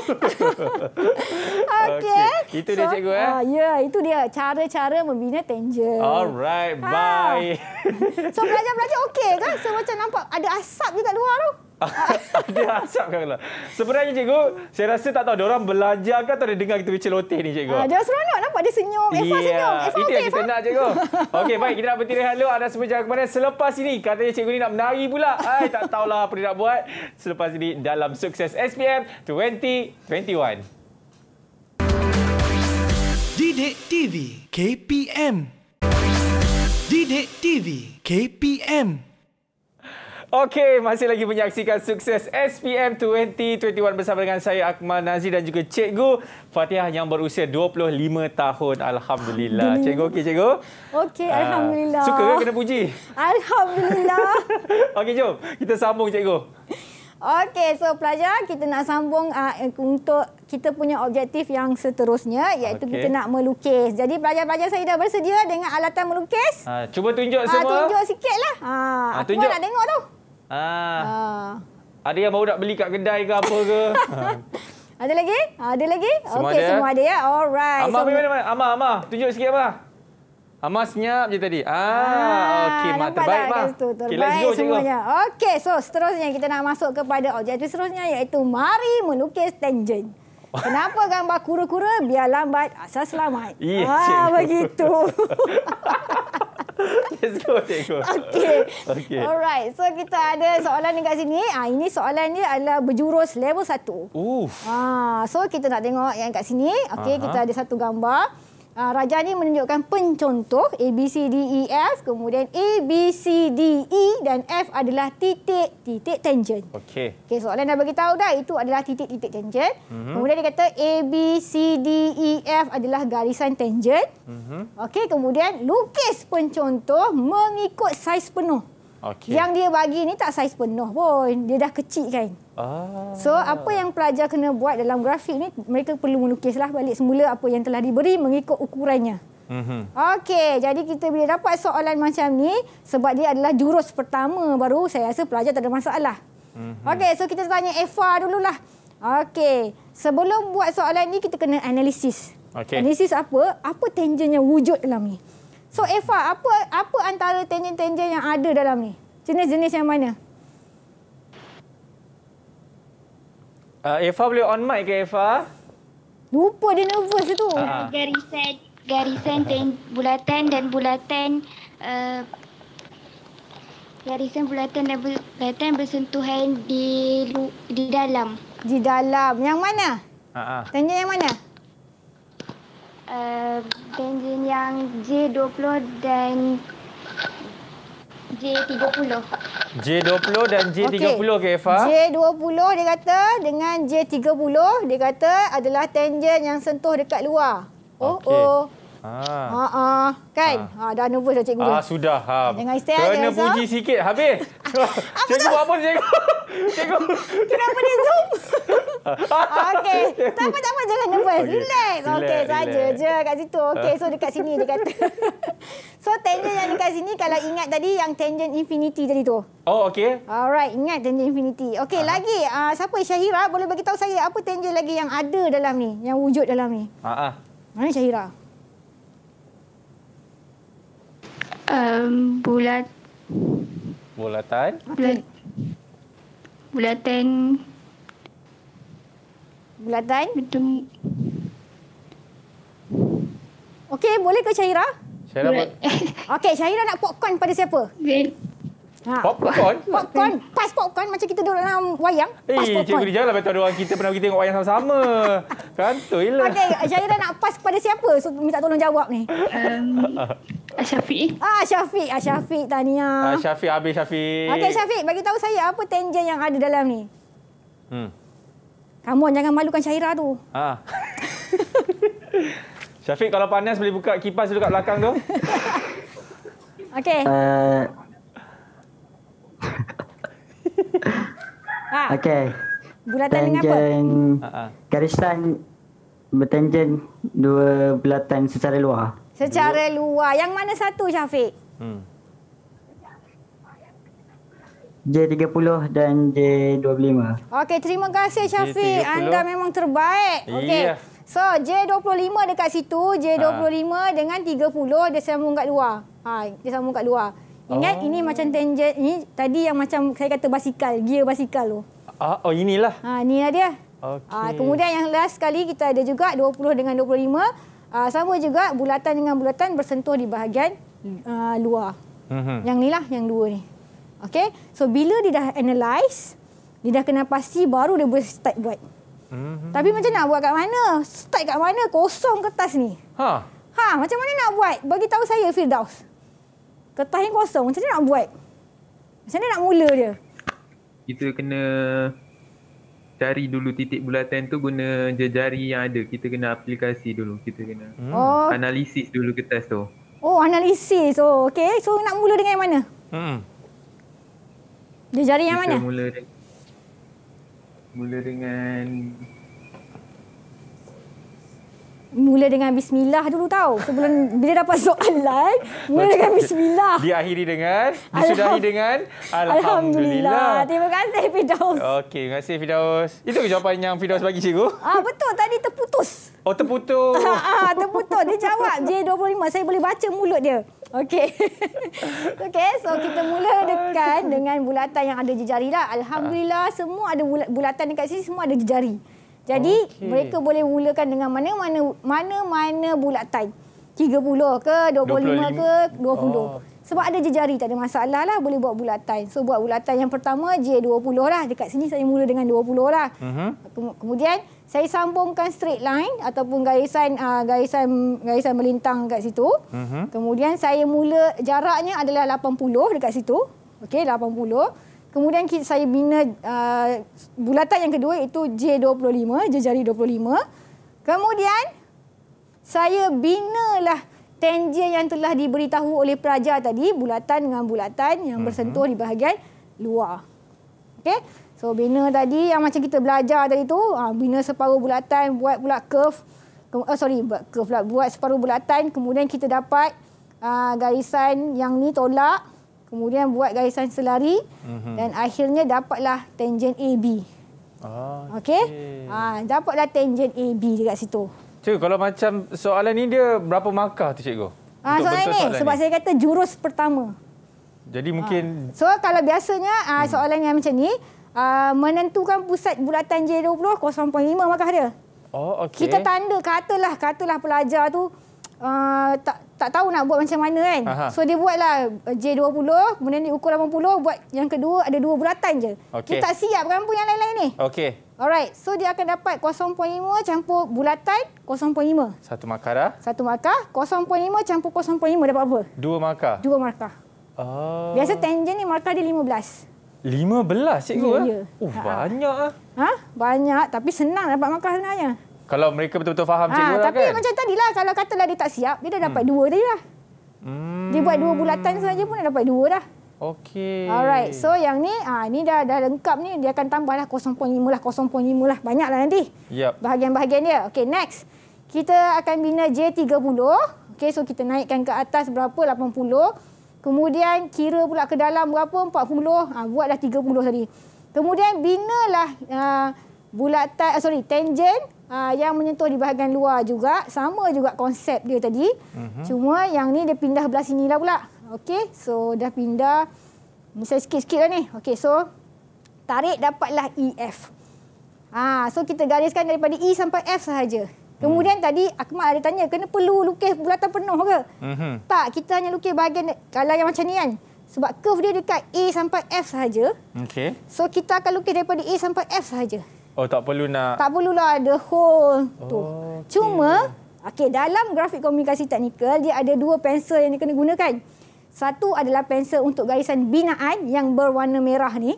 Okey. Okay. Itu so, dia, cikgu. Eh? Uh, ya, yeah, itu dia. Cara-cara membina tangent. Alright, bye. Ha. So, pelajar-pelajar okey kan? So, macam nampak ada asap kat luar tu. dia asap kan lah. Sebenarnya cikgu, saya rasa tak tahu dia orang belajar kan atau dia dengar kita berceloteh ni cikgu. Uh, ah, dia seronok nampak dia senyum. Efah yeah. senyum. Itu yang kita nak cikgu. Okey baik kita nak berhenti rehat dulu. Anda semua jangan ke mana. Selepas ini katanya cikgu ni nak menari pula. Ay, tak tahulah apa dia nak buat. Selepas ini dalam sukses SPM 2021. Didik TV KPM Didik TV KPM Okey, masih lagi menyaksikan sukses SPM 2021 bersama dengan saya Akmal Nazir dan juga Cikgu Fatihah yang berusia 25 tahun. Alhamdulillah. Cikgu okey, Cikgu? Okey, uh, alhamdulillah. Suka ke kena puji? Alhamdulillah. okey, jom. Kita sambung, Cikgu. Okey, so pelajar, kita nak sambung uh, untuk kita punya objektif yang seterusnya iaitu okay. kita nak melukis. Jadi pelajar-pelajar saya dah bersedia dengan alatan melukis? Ha, cuba tunjuk semua. Ha, tunjuk sikitlah. Ha, ha, aku tunjuk. nak tengok tu. Ah. Ah. Ada yang baru nak beli kat kedai ke apa ke? ada lagi? Ada lagi? Semua okay, ada. semua ada ya. Alright. Amah, so, mana, mana? Amah, Amah. Tunjuk sikit, Amah. Amah senyap je tadi. Ah, ah okey. Mak terbaik, Amah. Okay, let's go, semuanya. cikgu. Okey, so seterusnya kita nak masuk kepada objektif seterusnya iaitu Mari Melukis Tangent. Kenapa gambar kura-kura? Biar lambat, asal selamat. Yeah, ah, cikgu. begitu. Let's go, cikgu. Okay. okay. Alright, so kita ada soalan ni kat sini. Ah, ini soalan ni adalah berjurus level satu. Ah, so kita nak tengok yang kat sini. Okay, uh kita ada satu gambar. Ah, Raja ni menunjukkan pencontoh A, B, C, D, E, F. Kemudian A, B, C, D, E dan F adalah titik-titik tangent. Okey. Okey, soalan dah beritahu dah. Itu adalah titik-titik tangent. Mm -hmm. Kemudian dia kata A, B, C, D, E, F adalah garisan tangent. Mm -hmm. Okey, kemudian lukis pencontoh mengikut saiz penuh. Okay. Yang dia bagi ni tak saiz penuh pun. Dia dah kecil kan. Ah. So apa yang pelajar kena buat dalam grafik ni mereka perlu melukislah balik semula apa yang telah diberi mengikut ukurannya. Mm-hmm. Okey, jadi kita bila dapat soalan macam ni sebab dia adalah jurus pertama baru saya rasa pelajar tak ada masalah. Mm-hmm. Okey, so kita tanya Eva dululah. Okey, sebelum buat soalan ni kita kena analisis. Okay. Analisis apa? Apa tangent yang wujud dalam ni? So Eva, apa apa antara tangent-tangent yang ada dalam ni? Jenis-jenis yang mana? Uh, Eva boleh on mic ke Eva? Lupa dia nervous tu. Uh. Garisan, garisan ten, bulatan dan bulatan uh, garisan bulatan dan bulatan bersentuhan di di dalam. Di dalam. Yang mana? Uh ah, -huh. Ah. Tanya yang mana? Eh, benzin yang J20 dan J30. J20 dan J30 okay. ke Eva? J20 dia kata dengan J30 dia kata adalah tangent yang sentuh dekat luar. Oh okay. oh. Ha. Ha ah. Kan? Ha. ha dah nervous dah cikgu. Ah sudah. Ha. Jangan istilah dia. Kena puji so. sikit habis. Apa cikgu buat apa cikgu? Cikgu. Kenapa dia zoom? Okey, tak apa tak apa jangan nervous. Okay. Relax. Okey saja je kat situ. Okey, so dekat sini dia kata. So tangent yang dekat sini kalau ingat tadi yang tangent infinity tadi tu. Oh okey. Alright, ingat tangent infinity. Okey, uh. lagi uh, siapa Syahira boleh bagi tahu saya apa tangent lagi yang ada dalam ni, yang wujud dalam ni? Ha ah. Mana Syahira? um, bulat bulatan bulat bulatan bulatan betul okey boleh ke Syaira Syaira bulat. okey Syaira nak popcorn pada siapa Bin. Ha. Popcorn? Popcorn. Pas popcorn macam kita duduk dalam wayang. Pas eh, popcorn. Cikgu Rijal lah betul orang kita pernah pergi tengok wayang sama-sama. Kantoi lah. Okey, Syairah nak pas kepada siapa? So, minta tolong jawab ni. Um, Syafiq. Eh? Ah Syafiq, ah Syafiq Tania. Ya. Ah Syafiq habis Syafiq. Okey Syafiq, bagi tahu saya apa tangent yang ada dalam ni. Hmm. Kamu jangan malukan Syaira tu. Ha. Ah. Syafiq kalau panas boleh buka kipas dulu kat belakang tu. Okey. Uh... ha. Okey. Bulatan tangent... dengan apa? Ha. Garisan bertanjen dua bulatan secara luar. Secara Dua. luar. Yang mana satu Syafiq? Hmm. J30 dan J25. Okey, terima kasih Syafiq. J30. Anda memang terbaik. Okey. Yeah. So, J25 dekat situ, J25 ha. dengan 30 dia sambung kat luar. Ha, dia sambung kat luar. Ingat oh. ini macam tangent ni tadi yang macam saya kata basikal, gear basikal tu. Ah, oh inilah. Ha, inilah dia. Okey. Ha, kemudian yang last sekali kita ada juga 20 dengan 25. Uh, sama juga bulatan dengan bulatan bersentuh di bahagian uh, luar. Mm-hmm. Yang inilah yang dua ni. Okay. So bila dia dah analyse, dia dah kena pasti baru dia boleh start buat. Mm-hmm. Tapi macam nak buat kat mana? Start kat mana? Kosong kertas ni. Ha. Ha, macam mana nak buat? Bagi tahu saya Firdaus. Kertas ni kosong, macam mana nak buat? Macam mana nak mula dia? Kita kena cari dulu titik bulatan tu guna jejari yang ada. Kita kena aplikasi dulu. Kita kena hmm. oh. analisis dulu kertas tu. Oh, analisis. Oh, okay. So, nak mula dengan yang mana? Hmm. Jejari yang kita mana? Kita mula dengan... Mula dengan mula dengan bismillah dulu tau. Sebelum bila dapat soalan, mula dengan bismillah. Diakhiri dengan, disudahi dengan alhamdulillah. alhamdulillah. Terima kasih Fidaus. Okey, terima kasih Fidaus. Itu ke jawapan yang Fidaus bagi cikgu? Ah betul, tadi terputus. Oh, terputus. ah, terputus. Dia jawab J25. Saya boleh baca mulut dia. Okey. Okey, so kita mula dekat dengan bulatan yang ada jejari lah. Alhamdulillah, semua ada bulatan dekat sini, semua ada jejari. Jadi okay. mereka boleh mulakan dengan mana-mana mana-mana bulat bulatan. 30 ke 25 25? ke 20. Oh. Sebab ada jejari tak ada masalah lah boleh buat bulatan. So buat bulatan yang pertama J20 lah. Dekat sini saya mula dengan 20 lah. Mhm. Uh -huh. Kemudian saya sambungkan straight line ataupun garisan uh, garisan garisan melintang dekat situ. Uh mhm. -huh. Kemudian saya mula jaraknya adalah 80 dekat situ. Okey 80. Kemudian kit saya bina uh, bulatan yang kedua itu J25, jejari 25. Kemudian saya bina lah tangent yang telah diberitahu oleh pelajar tadi, bulatan dengan bulatan yang mhm. bersentuh di bahagian luar. Okey. So bina tadi yang macam kita belajar tadi tu, uh, bina separuh bulatan, buat pula curve Oh, sorry, buat curve lah. Buat separuh bulatan. Kemudian kita dapat uh, garisan yang ni tolak. Kemudian buat garisan selari mm -hmm. dan akhirnya dapatlah tangent AB. Ah, Okey. Okay. Ah, dapatlah tangent AB dekat situ. Cik, kalau macam soalan ni dia berapa markah tu cikgu? Ha, soalan ini sebab saya kata jurus pertama. Jadi mungkin... Ha. So kalau biasanya ha, soalan yang macam ni, ha, menentukan pusat bulatan J20, 0.5 markah dia. Oh, okay. Kita tanda, katalah, katalah pelajar tu uh, tak, tak tahu nak buat macam mana kan. Aha. So dia buatlah eh, J20, kemudian dia ukur 80, buat yang kedua ada dua bulatan je. Okay. Dia tak siap kan pun yang lain-lain ni. Okey. Alright, so dia akan dapat 0.5 campur bulatan 0.5. Satu makar dah. Satu makar, 0.5 campur 0.5 dapat apa? Dua makar. Dua markah. Uh... Biasa tangent ni markah dia 15. 15 cikgu? Ya. Yeah, yeah. Oh, ha -ha. banyak. Eh? Ha? Banyak tapi senang dapat markah sebenarnya. Kalau mereka betul-betul faham ha, cikgu lah kan. Tapi macam tadilah kalau katalah dia tak siap, dia dah dapat hmm. dua tadi lah. Hmm. Dia buat dua bulatan saja pun dah dapat dua dah. Okey. Alright. So yang ni ah ha, ni dah dah lengkap ni dia akan tambah lah 0.5 lah 0.5 lah banyaklah nanti. Yep. Bahagian-bahagian dia. Okey, next. Kita akan bina J30. Okey, so kita naikkan ke atas berapa? 80. Kemudian kira pula ke dalam berapa? 40. Ah ha, buatlah 30 tadi. Kemudian binalah ah uh, bulatan uh, ah, sorry tangent uh, yang menyentuh di bahagian luar juga sama juga konsep dia tadi uh mhm. -huh. cuma yang ni dia pindah belah sini lah pula okey so dah pindah Misalnya sikit-sikitlah ni okey so tarik dapatlah EF ha ah, so kita gariskan daripada E sampai F sahaja Kemudian hmm. tadi Akmal ada tanya, kena perlu lukis bulatan penuh ke? Hmm. Tak, kita hanya lukis bahagian kalau yang macam ni kan. Sebab curve dia dekat A sampai F sahaja. Okay. So kita akan lukis daripada A sampai F sahaja. Oh tak perlu nak Tak perlu lah ada hole oh, tu. Okay. Cuma okey dalam grafik komunikasi teknikal dia ada dua pensel yang dia kena gunakan. Satu adalah pensel untuk garisan binaan yang berwarna merah ni.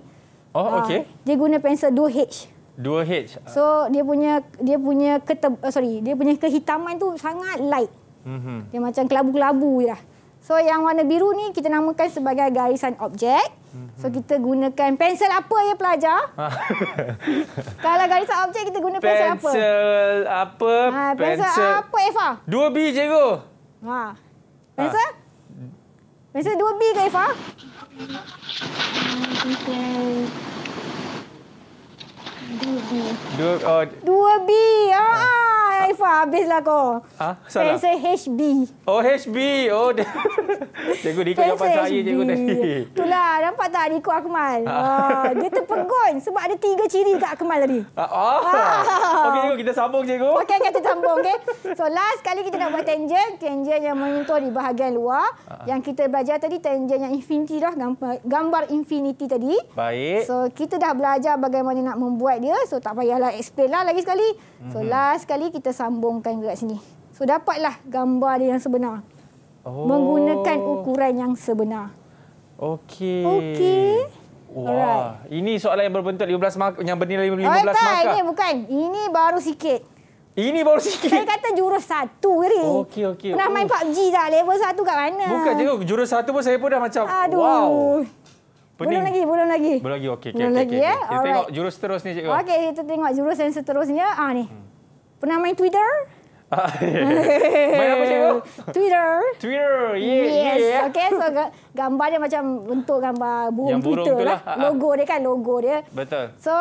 Oh ah, okey. dia guna pensel 2H. 2H. So dia punya dia punya ketab, uh, eh, sorry, dia punya kehitaman tu sangat light. Mm-hmm. Dia macam kelabu-kelabu jelah. So yang warna biru ni kita namakan sebagai garisan objek. So kita gunakan pensel apa ya pelajar? Ah. Kalau garis objek kita guna pensel, pensel apa? Pensel apa? Ha, pensel, pensel apa Eva? 2B cikgu. Ha. Pensel? Ha. Pensel 2B ke Eva? Dua B. Dua, oh. Dua B. Ah, Aifah, ah. habislah kau. Ha? Salah? Pencil HB. Oh, HB. Oh, dia. cikgu, dia ikut jawapan saya, cikgu tadi. Itulah, nampak tak dia ikut Akmal? Ha? Ah. dia terpegun sebab ada tiga ciri kat Akmal tadi. Ah, ah. Ah. Okey, cikgu, kita sambung, cikgu. Okey, kita sambung. Okay? So, last kali kita nak buat tangent. Tangent yang menyentuh di bahagian luar. Ah. Yang kita belajar tadi, tangent yang infinity lah. Gambar, gambar infinity tadi. Baik. So, kita dah belajar bagaimana nak membuat pendapat dia. So tak payahlah explain lah lagi sekali. So mhm. last sekali kita sambungkan ke sini. So dapatlah gambar dia yang sebenar. Oh. Menggunakan ukuran yang sebenar. Okey. Okey. Wah, Alright. ini soalan yang berbentuk 15 mark yang bernilai 15 markah. Oh, tak, ini bukan. Ini baru sikit. Ini baru sikit. Saya kata jurus satu ni. Okey, okey. Pernah main PUBG dah. Level satu kat mana? Bukan juga Jurus satu pun saya pun dah macam, Aduh. wow. Pening. Belum lagi, belum lagi. Belum lagi, okey. Okay, okay, okay, okay. ya? Kita tengok jurus seterusnya, cikgu. Okey, kita tengok jurus yang seterusnya. Ah, ni. Hmm. Pernah main Twitter? Ah. main apa, cikgu? Twitter. Twitter, yeah. Yes, yeah. okey. So, gambar dia macam bentuk gambar burung Twitter. burung lah. lah. Ah, ah. Logo dia kan, logo dia. Betul. So,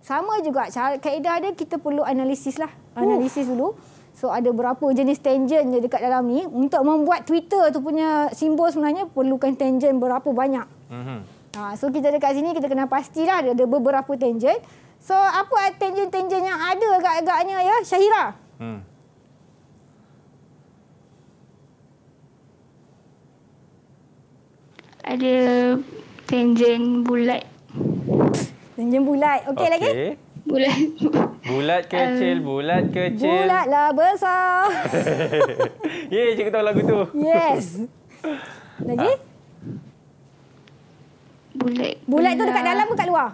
sama juga. Kaedah dia, kita perlu analisis lah. Analisis oh. dulu. So ada berapa jenis tangent dekat dalam ni. Untuk membuat Twitter tu punya simbol sebenarnya perlukan tangent berapa banyak. Mm -hmm. ha, so kita dekat sini kita kena pastilah ada beberapa tangent. So apa tangent-tangent yang ada agak-agaknya ya Syahira? Hmm. Ada tangent bulat. Tangent bulat. Okey okay. lagi? Bulat. Bulat kecil, um, bulat kecil. Bulatlah besar. Ye, cikgu tahu lagu tu. Yes. Lagi? Ha bulat. Bulat tu dekat dalam ke kat luar?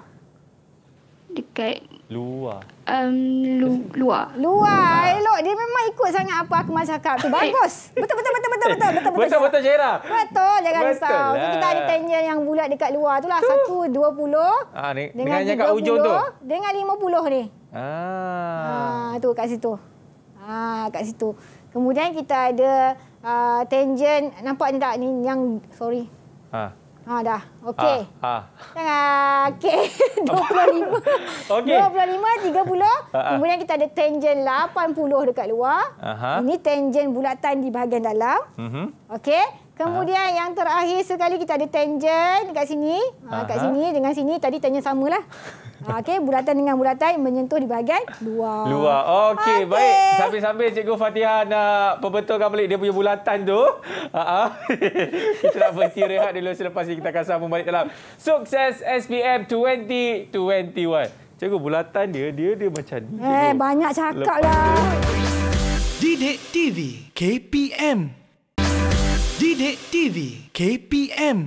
Dekat luar. Um, lu, luar. Luar. luar. Elok. Dia memang ikut sangat apa aku masa cakap tu. Eh. Bagus. betul, betul, betul, betul, betul, betul. Betul, betul, Syaira. Betul, jangan risau. Lah. kita ada tangent yang bulat dekat luar tu lah. Tuh. Satu, dua puluh. Ha, ni, dengan yang kat ujung tu. Dengan lima puluh ni. Ah. Ha, tu kat situ. Ha, kat situ. Kemudian kita ada uh, tangent. Nampak ni tak ni? Yang, sorry. Ha. Ha dah. Okey. Ha. ha. Jangan okey. 25. Okey. 25 30. Ha, ha. Kemudian kita ada tangent 80 dekat luar. Aha. Ini tangent bulatan di bahagian dalam. Mhm. Uh -huh. Okey. Kemudian ha. yang terakhir sekali kita ada tangent kat sini. Ha, kat sini dengan sini tadi tanya samalah. Ha, Okey, bulatan dengan bulatan menyentuh di bahagian luar. Luar. Okey, okay. baik. Sambil-sambil Cikgu Fatihah nak perbetulkan balik dia punya bulatan tu. Ah, kita nak berhenti rehat dulu selepas ini kita akan sambung balik dalam. Sukses SPM 2021. Cikgu, bulatan dia, dia dia macam ni. Eh, banyak cakap lah. Didik TV KPM. Sidik TV KPM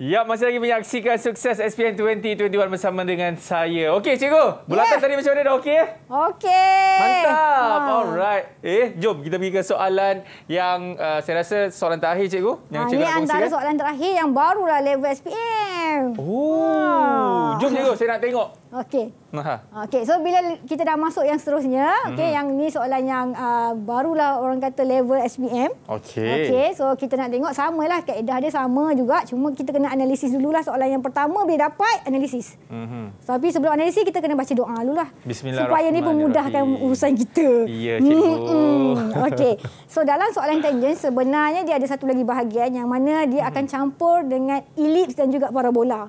Ya, masih lagi menyaksikan sukses SPM 2021 bersama dengan saya. Okey, cikgu. Belakang yeah. tadi macam mana? Dah okey? Eh? Okey. Mantap. Ha. Alright. Eh, jom kita pergi ke soalan yang uh, saya rasa soalan terakhir, cikgu. Yang ha, cikgu ini antara soalan terakhir yang barulah level SPM. Oh. Ha. Jom, cikgu. Saya nak tengok. Okey. Nah. Okey, so bila kita dah masuk yang seterusnya, hmm. okey mhm. yang ni soalan yang uh, barulah orang kata level SPM. Okay. Okay, so kita nak tengok samalah kaedah dia sama juga, cuma kita kena analisis dululah soalan yang pertama bila dapat analisis. Hmm. So, tapi sebelum analisis kita kena baca doa dululah. Bismillahirrahmanirrahim. Supaya ni memudahkan urusan kita. Ya, cikgu. Hmm. Okey. So dalam soalan tangent sebenarnya dia ada satu lagi bahagian yang mana dia mhm. akan campur dengan elips dan juga parabola.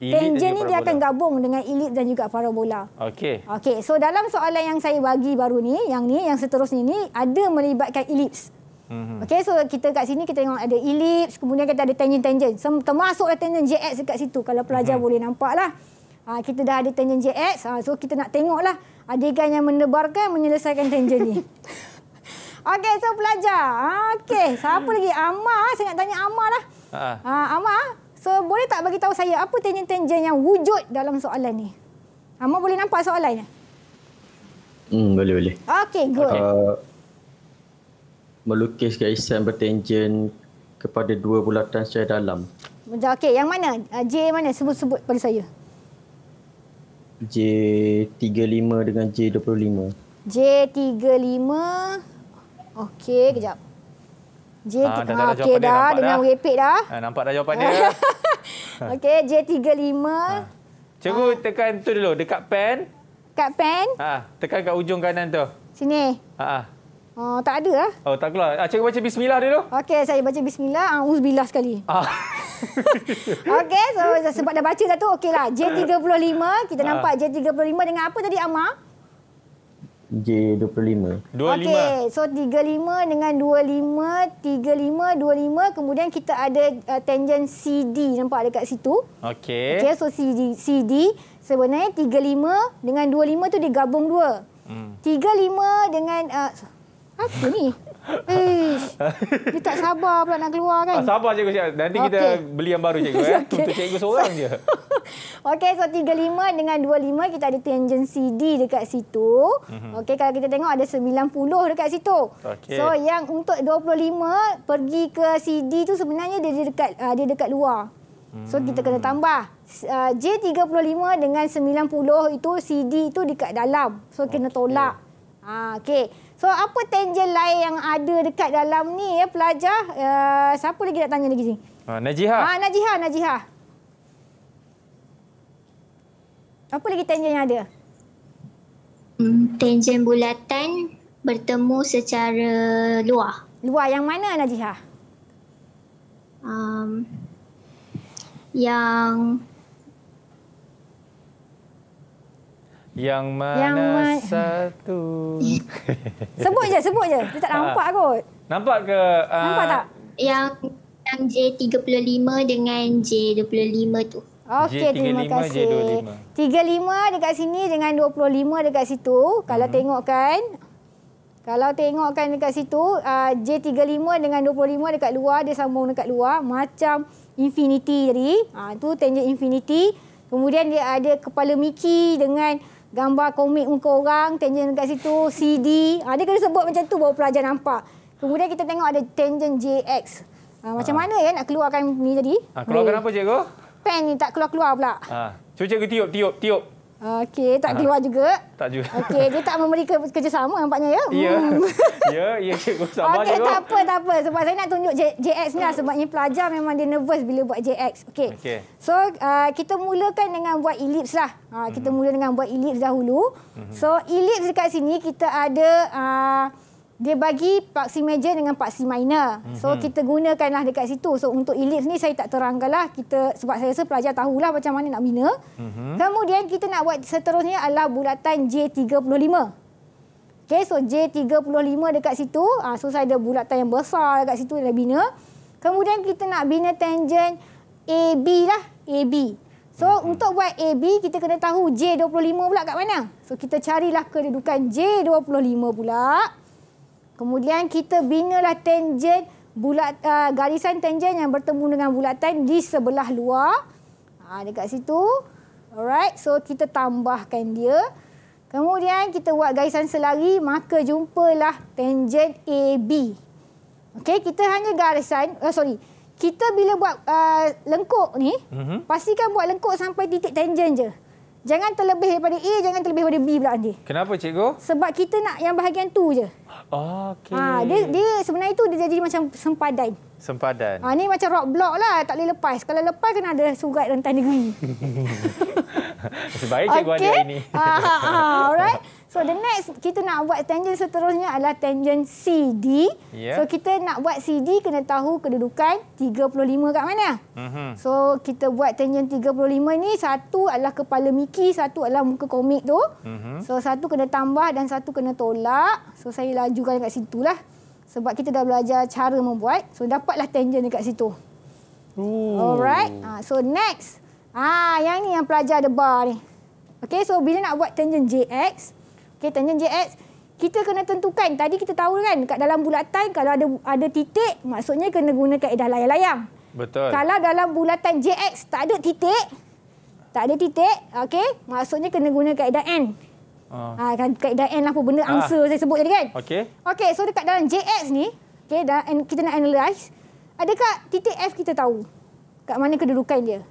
Tangent ni dia akan gabung dengan elite dan juga parabola. Okey. Okey, so dalam soalan yang saya bagi baru ni, yang ni yang seterusnya ni ada melibatkan elips. Mhm. Okey, so kita kat sini kita tengok ada elips, kemudian kita ada tangent-tangent. So, termasuklah tangent JX dekat situ kalau pelajar hmm. boleh nampaklah. Ha, kita dah ada tangent JX, ha, ah, so kita nak tengoklah adegan yang menebarkan menyelesaikan tangent ni. Okey, so pelajar. Ah, okey, siapa lagi? Amar, saya nak tanya Amar lah. Ha. Ha, Amar, So boleh tak bagi tahu saya apa tangent-tangent yang wujud dalam soalan ni? Amma ah, boleh nampak soalannya? Hmm, boleh boleh. Okey, good. Uh, melukis garisan bertangent kepada dua bulatan secara dalam. Okey, yang mana? Uh, J mana? Sebut-sebut pada saya. J35 dengan J25. J35. Okey, kejap. J ha, dah, dah, ah, okay dah, dah, dengan dah. merepek dah. Ha, nampak dah jawapan dia. Okey, J35. Ha. Ah. Cikgu ha. tekan tu dulu, dekat pen. Dekat pen. Ha, tekan kat ujung kanan tu. Sini. Ha. Oh, tak ada lah. Oh, tak keluar. Cikgu baca bismillah dulu. Okey, saya baca bismillah. Ha, uzbillah sekali. Ha. Okey, so, sebab dah baca dah tu, okeylah. J35, kita ha. nampak J35 dengan apa tadi, Amar? J25. 25. Okey, so 35 dengan 25, 35, 25 kemudian kita ada uh, tangent CD nampak dekat situ. Okey. Okey, so CD CD sebenarnya 35 dengan 25 tu digabung dua. Hmm. 35 dengan uh, apa ni? Eh, dia tak sabar pula nak keluar kan? Ah, sabar cikgu cikgu. Nanti okay. kita beli yang baru cikgu. Ya. Eh. okay. Untuk cikgu seorang je. Okey, so 35 dengan 25 kita ada tangency D dekat situ. Mhm. Okey, kalau kita tengok ada 90 dekat situ. Okay. So yang untuk 25 pergi ke CD tu sebenarnya dia, dia dekat uh, dia dekat luar. So hmm. kita kena tambah ah, J35 dengan 90 itu CD itu dekat dalam. So kena tolak. Ha, ah, okay. So apa tangent lain yang ada dekat dalam ni ya pelajar? Uh, siapa lagi nak tanya lagi sini? Ha ah, Najiha. Ha ah, Najiha, Najiha. Apa lagi tangent yang ada? Hmm, tangent bulatan bertemu secara luar. Luar yang mana Najiha? Um, yang Yang mana yang ma satu? sebut je, sebut je. Dia tak ah. nampak uh, kot. Nampak ke? Ah. nampak tak? Yang yang J35 dengan J25 tu. Okey, terima kasih. J25. 35 dekat sini dengan 25 dekat situ. Kalau hmm. tengok kan. Kalau tengok kan dekat situ, uh, ah, J35 dengan 25 dekat luar, dia sambung dekat luar. Macam infinity jadi. Itu uh, tangent infinity. Kemudian dia ada kepala Mickey dengan gambar komik muka orang, tangent dekat situ, CD. Ha, ah, dia kena sebut macam tu baru pelajar nampak. Kemudian kita tengok ada tangent JX. Ha, ah, macam ha. mana ya nak keluarkan ni jadi Ha, keluarkan Boleh. apa cikgu? Pen ni tak keluar-keluar pula. Ha. Cuba cikgu tiup, tiup, tiup. Okey, tak keluar ha. juga? Tak juga. Okey, dia tak memberi ke kerjasama nampaknya ya? Ya, hmm. ya, ya cikgu. Ya. Sabar okay, cikgu. Okey, tak apa, tak apa. Sebab saya nak tunjuk J JX ni lah. Sebabnya pelajar memang dia nervous bila buat JX. Okey. Okay. So, uh, kita mulakan dengan buat ellipse lah. Uh, kita mm -hmm. mula dengan buat ellipse dahulu. Mm -hmm. So, ellipse dekat sini kita ada... Uh, dia bagi paksi major dengan paksi minor. So mm -hmm. kita gunakanlah dekat situ. So untuk ellipse ni saya tak terangkanlah kita sebab saya rasa pelajar tahulah macam mana nak bina. Mm -hmm. Kemudian kita nak buat seterusnya adalah bulatan J35. Okey, so J35 dekat situ, ah so saya ada bulatan yang besar dekat situ dah bina. Kemudian kita nak bina tangent AB lah, AB. So mm -hmm. untuk buat AB kita kena tahu J25 pula kat mana. So kita carilah kedudukan J25 pula. Kemudian kita bina lah tangent bulat uh, garisan tangent yang bertemu dengan bulatan di sebelah luar. Ha, ah, dekat situ. Alright, so kita tambahkan dia. Kemudian kita buat garisan selari, maka jumpalah tangent AB. Okey, kita hanya garisan, uh, sorry. Kita bila buat uh, lengkok ni, mm -hmm. pastikan buat lengkok sampai titik tangent je. Jangan terlebih daripada A, jangan terlebih daripada B pula nanti. Kenapa cikgu? Sebab kita nak yang bahagian tu je. Ah, ah, okay. Ha, dia, dia sebenarnya itu dia jadi macam sempadan. Sempadan. Ha, ah, ini macam rock block lah. Tak boleh lepas. Kalau lepas kena ada surat rentan negeri. Sebaik cikgu okay. ada hari ini. Ha, ha, ha, alright. So the next kita nak buat tangent seterusnya adalah tangent CD. Yeah. So kita nak buat CD kena tahu kedudukan 35 kat mana. Mm -hmm. So kita buat tangent 35 ni satu adalah kepala Mickey, satu adalah muka komik tu. Mm -hmm. So satu kena tambah dan satu kena tolak. So saya lajukan situ lah Sebab kita dah belajar cara membuat. So dapatlah tangent dekat situ. Ooh. Alright. Ah, so next. Ah yang ni yang pelajar ada bar ni. Okay. so bila nak buat tangent JX Okey, tangent JX kita kena tentukan. Tadi kita tahu kan kat dalam bulatan kalau ada ada titik maksudnya kena guna kaedah layang-layang. Betul. Kalau dalam bulatan JX tak ada titik, tak ada titik, okey, maksudnya kena guna kaedah N. Ah, ha, kan kaedah N lah apa benda ah. angsa saya sebut tadi kan? Okey. Okey, so dekat dalam JX ni, okey, dah kita nak analyze. Adakah titik F kita tahu? Kat mana kedudukan dia?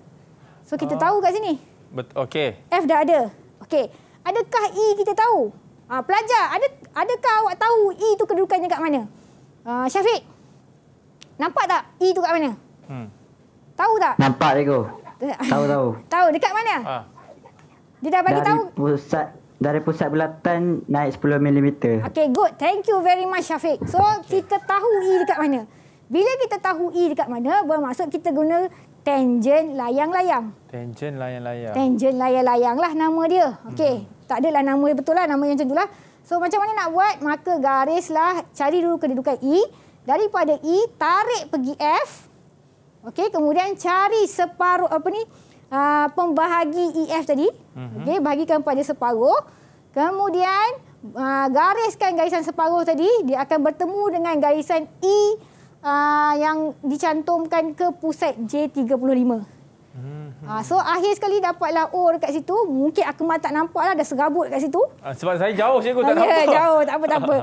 So kita ha. tahu kat sini. Betul. Okey. F dah ada. Okey adakah E kita tahu? Ha, pelajar, ada adakah awak tahu E itu kedudukannya kat mana? Ha, Syafiq, nampak tak E itu kat mana? Hmm. Tahu tak? Nampak, ego Tahu, tahu. tahu, dekat mana? Ha. Dia dah bagi tahu? Pusat, dari pusat belatan naik 10 mm. Okay good. Thank you very much, Syafiq. So, okay. kita tahu E dekat mana? Bila kita tahu E dekat mana, bermaksud kita guna tangent layang-layang. Tangent layang-layang. Tangent layang-layang lah nama dia. Okay. Hmm tak adalah nama betul lah nama yang macam lah. So macam mana nak buat? Maka garis lah, cari dulu kedudukan E. Daripada E tarik pergi F. Okey, kemudian cari separuh apa ni? Uh, pembahagi EF tadi. Mhm. Okey, bahagikan pada separuh. Kemudian uh, gariskan garisan separuh tadi, dia akan bertemu dengan garisan E uh, yang dicantumkan ke pusat J35. Hmm. Ha, so akhir sekali dapatlah O dekat situ. Mungkin Akmal tak nampak lah. Dah segabut dekat situ. Ah, sebab saya jauh cikgu tak ya, nampak. jauh. Tak apa, tak apa.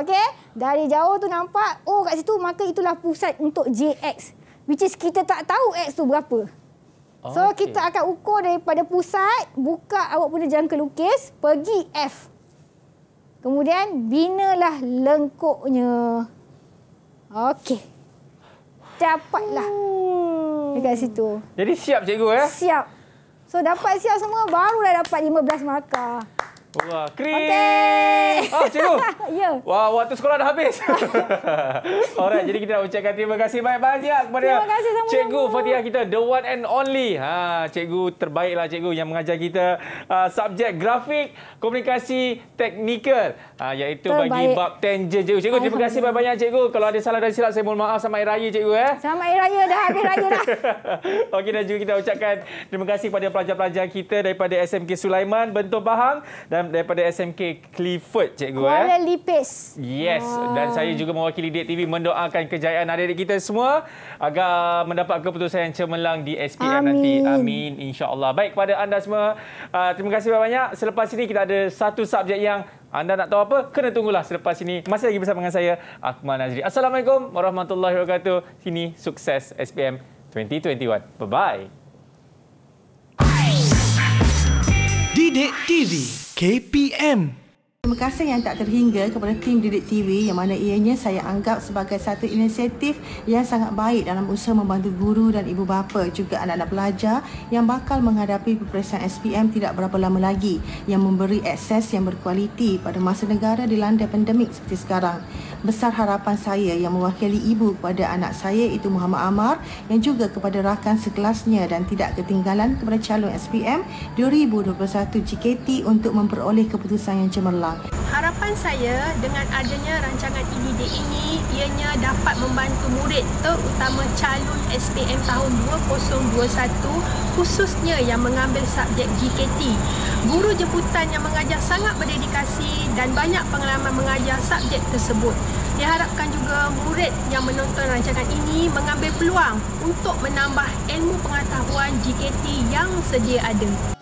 Okey. Dari jauh tu nampak O dekat situ. Maka itulah pusat untuk JX. Which is kita tak tahu X tu berapa. So okay. kita akan ukur daripada pusat. Buka awak punya jangka lukis. Pergi F. Kemudian bina lah lengkuknya. Okey. Dapatlah. Hmm dekat situ. Jadi siap cikgu ya? Siap. So dapat siap semua baru dah dapat 15 markah. Wah, krim. Okay. Oh, cikgu. ya. Wah, waktu sekolah dah habis. Alright, jadi kita nak ucapkan terima kasih banyak-banyak kepada terima kasih sama cikgu Fatihah kita, the one and only. Ha, cikgu terbaiklah cikgu yang mengajar kita uh, subjek grafik komunikasi teknikal. Ha, iaitu Terbaik. bagi bab tangent cikgu. Cikgu, terima kasih banyak-banyak cikgu. Kalau ada salah dan silap, saya mohon maaf sama air raya cikgu. Eh. Sama air raya, dah habis raya dah. Okey, dan juga kita ucapkan terima kasih kepada pelajar-pelajar kita daripada SMK Sulaiman, Bentuk Bahang dan daripada SMK Clifford, cikgu. Eh? Kuala eh. Lipis. Yes. Wow. Ah. Dan saya juga mewakili Dek TV mendoakan kejayaan adik-adik kita semua agar mendapat keputusan yang cemerlang di SPM Amin. nanti. Amin. Allah. Baik kepada anda semua. Uh, terima kasih banyak-banyak. Selepas ini kita ada satu subjek yang anda nak tahu apa? Kena tunggulah selepas ini. Masih lagi bersama dengan saya, Akmal Nazri. Assalamualaikum warahmatullahi wabarakatuh. Sini sukses SPM 2021. Bye-bye. Didik TV. KPM. Terima kasih yang tak terhingga kepada tim Didik TV yang mana ianya saya anggap sebagai satu inisiatif yang sangat baik dalam usaha membantu guru dan ibu bapa juga anak-anak pelajar yang bakal menghadapi peperiksaan SPM tidak berapa lama lagi yang memberi akses yang berkualiti pada masa negara dilanda pandemik seperti sekarang besar harapan saya yang mewakili ibu kepada anak saya itu Muhammad Amar yang juga kepada rakan sekelasnya dan tidak ketinggalan kepada calon SPM 2021 JKT untuk memperoleh keputusan yang cemerlang. Harapan saya dengan adanya rancangan IDD e ini ianya dapat membantu murid terutama calon SPM tahun 2021 khususnya yang mengambil subjek JKT. Guru jemputan yang mengajar sangat berdedikasi dan banyak pengalaman mengajar subjek tersebut. Diharapkan juga murid yang menonton rancangan ini mengambil peluang untuk menambah ilmu pengetahuan GKT yang sedia ada.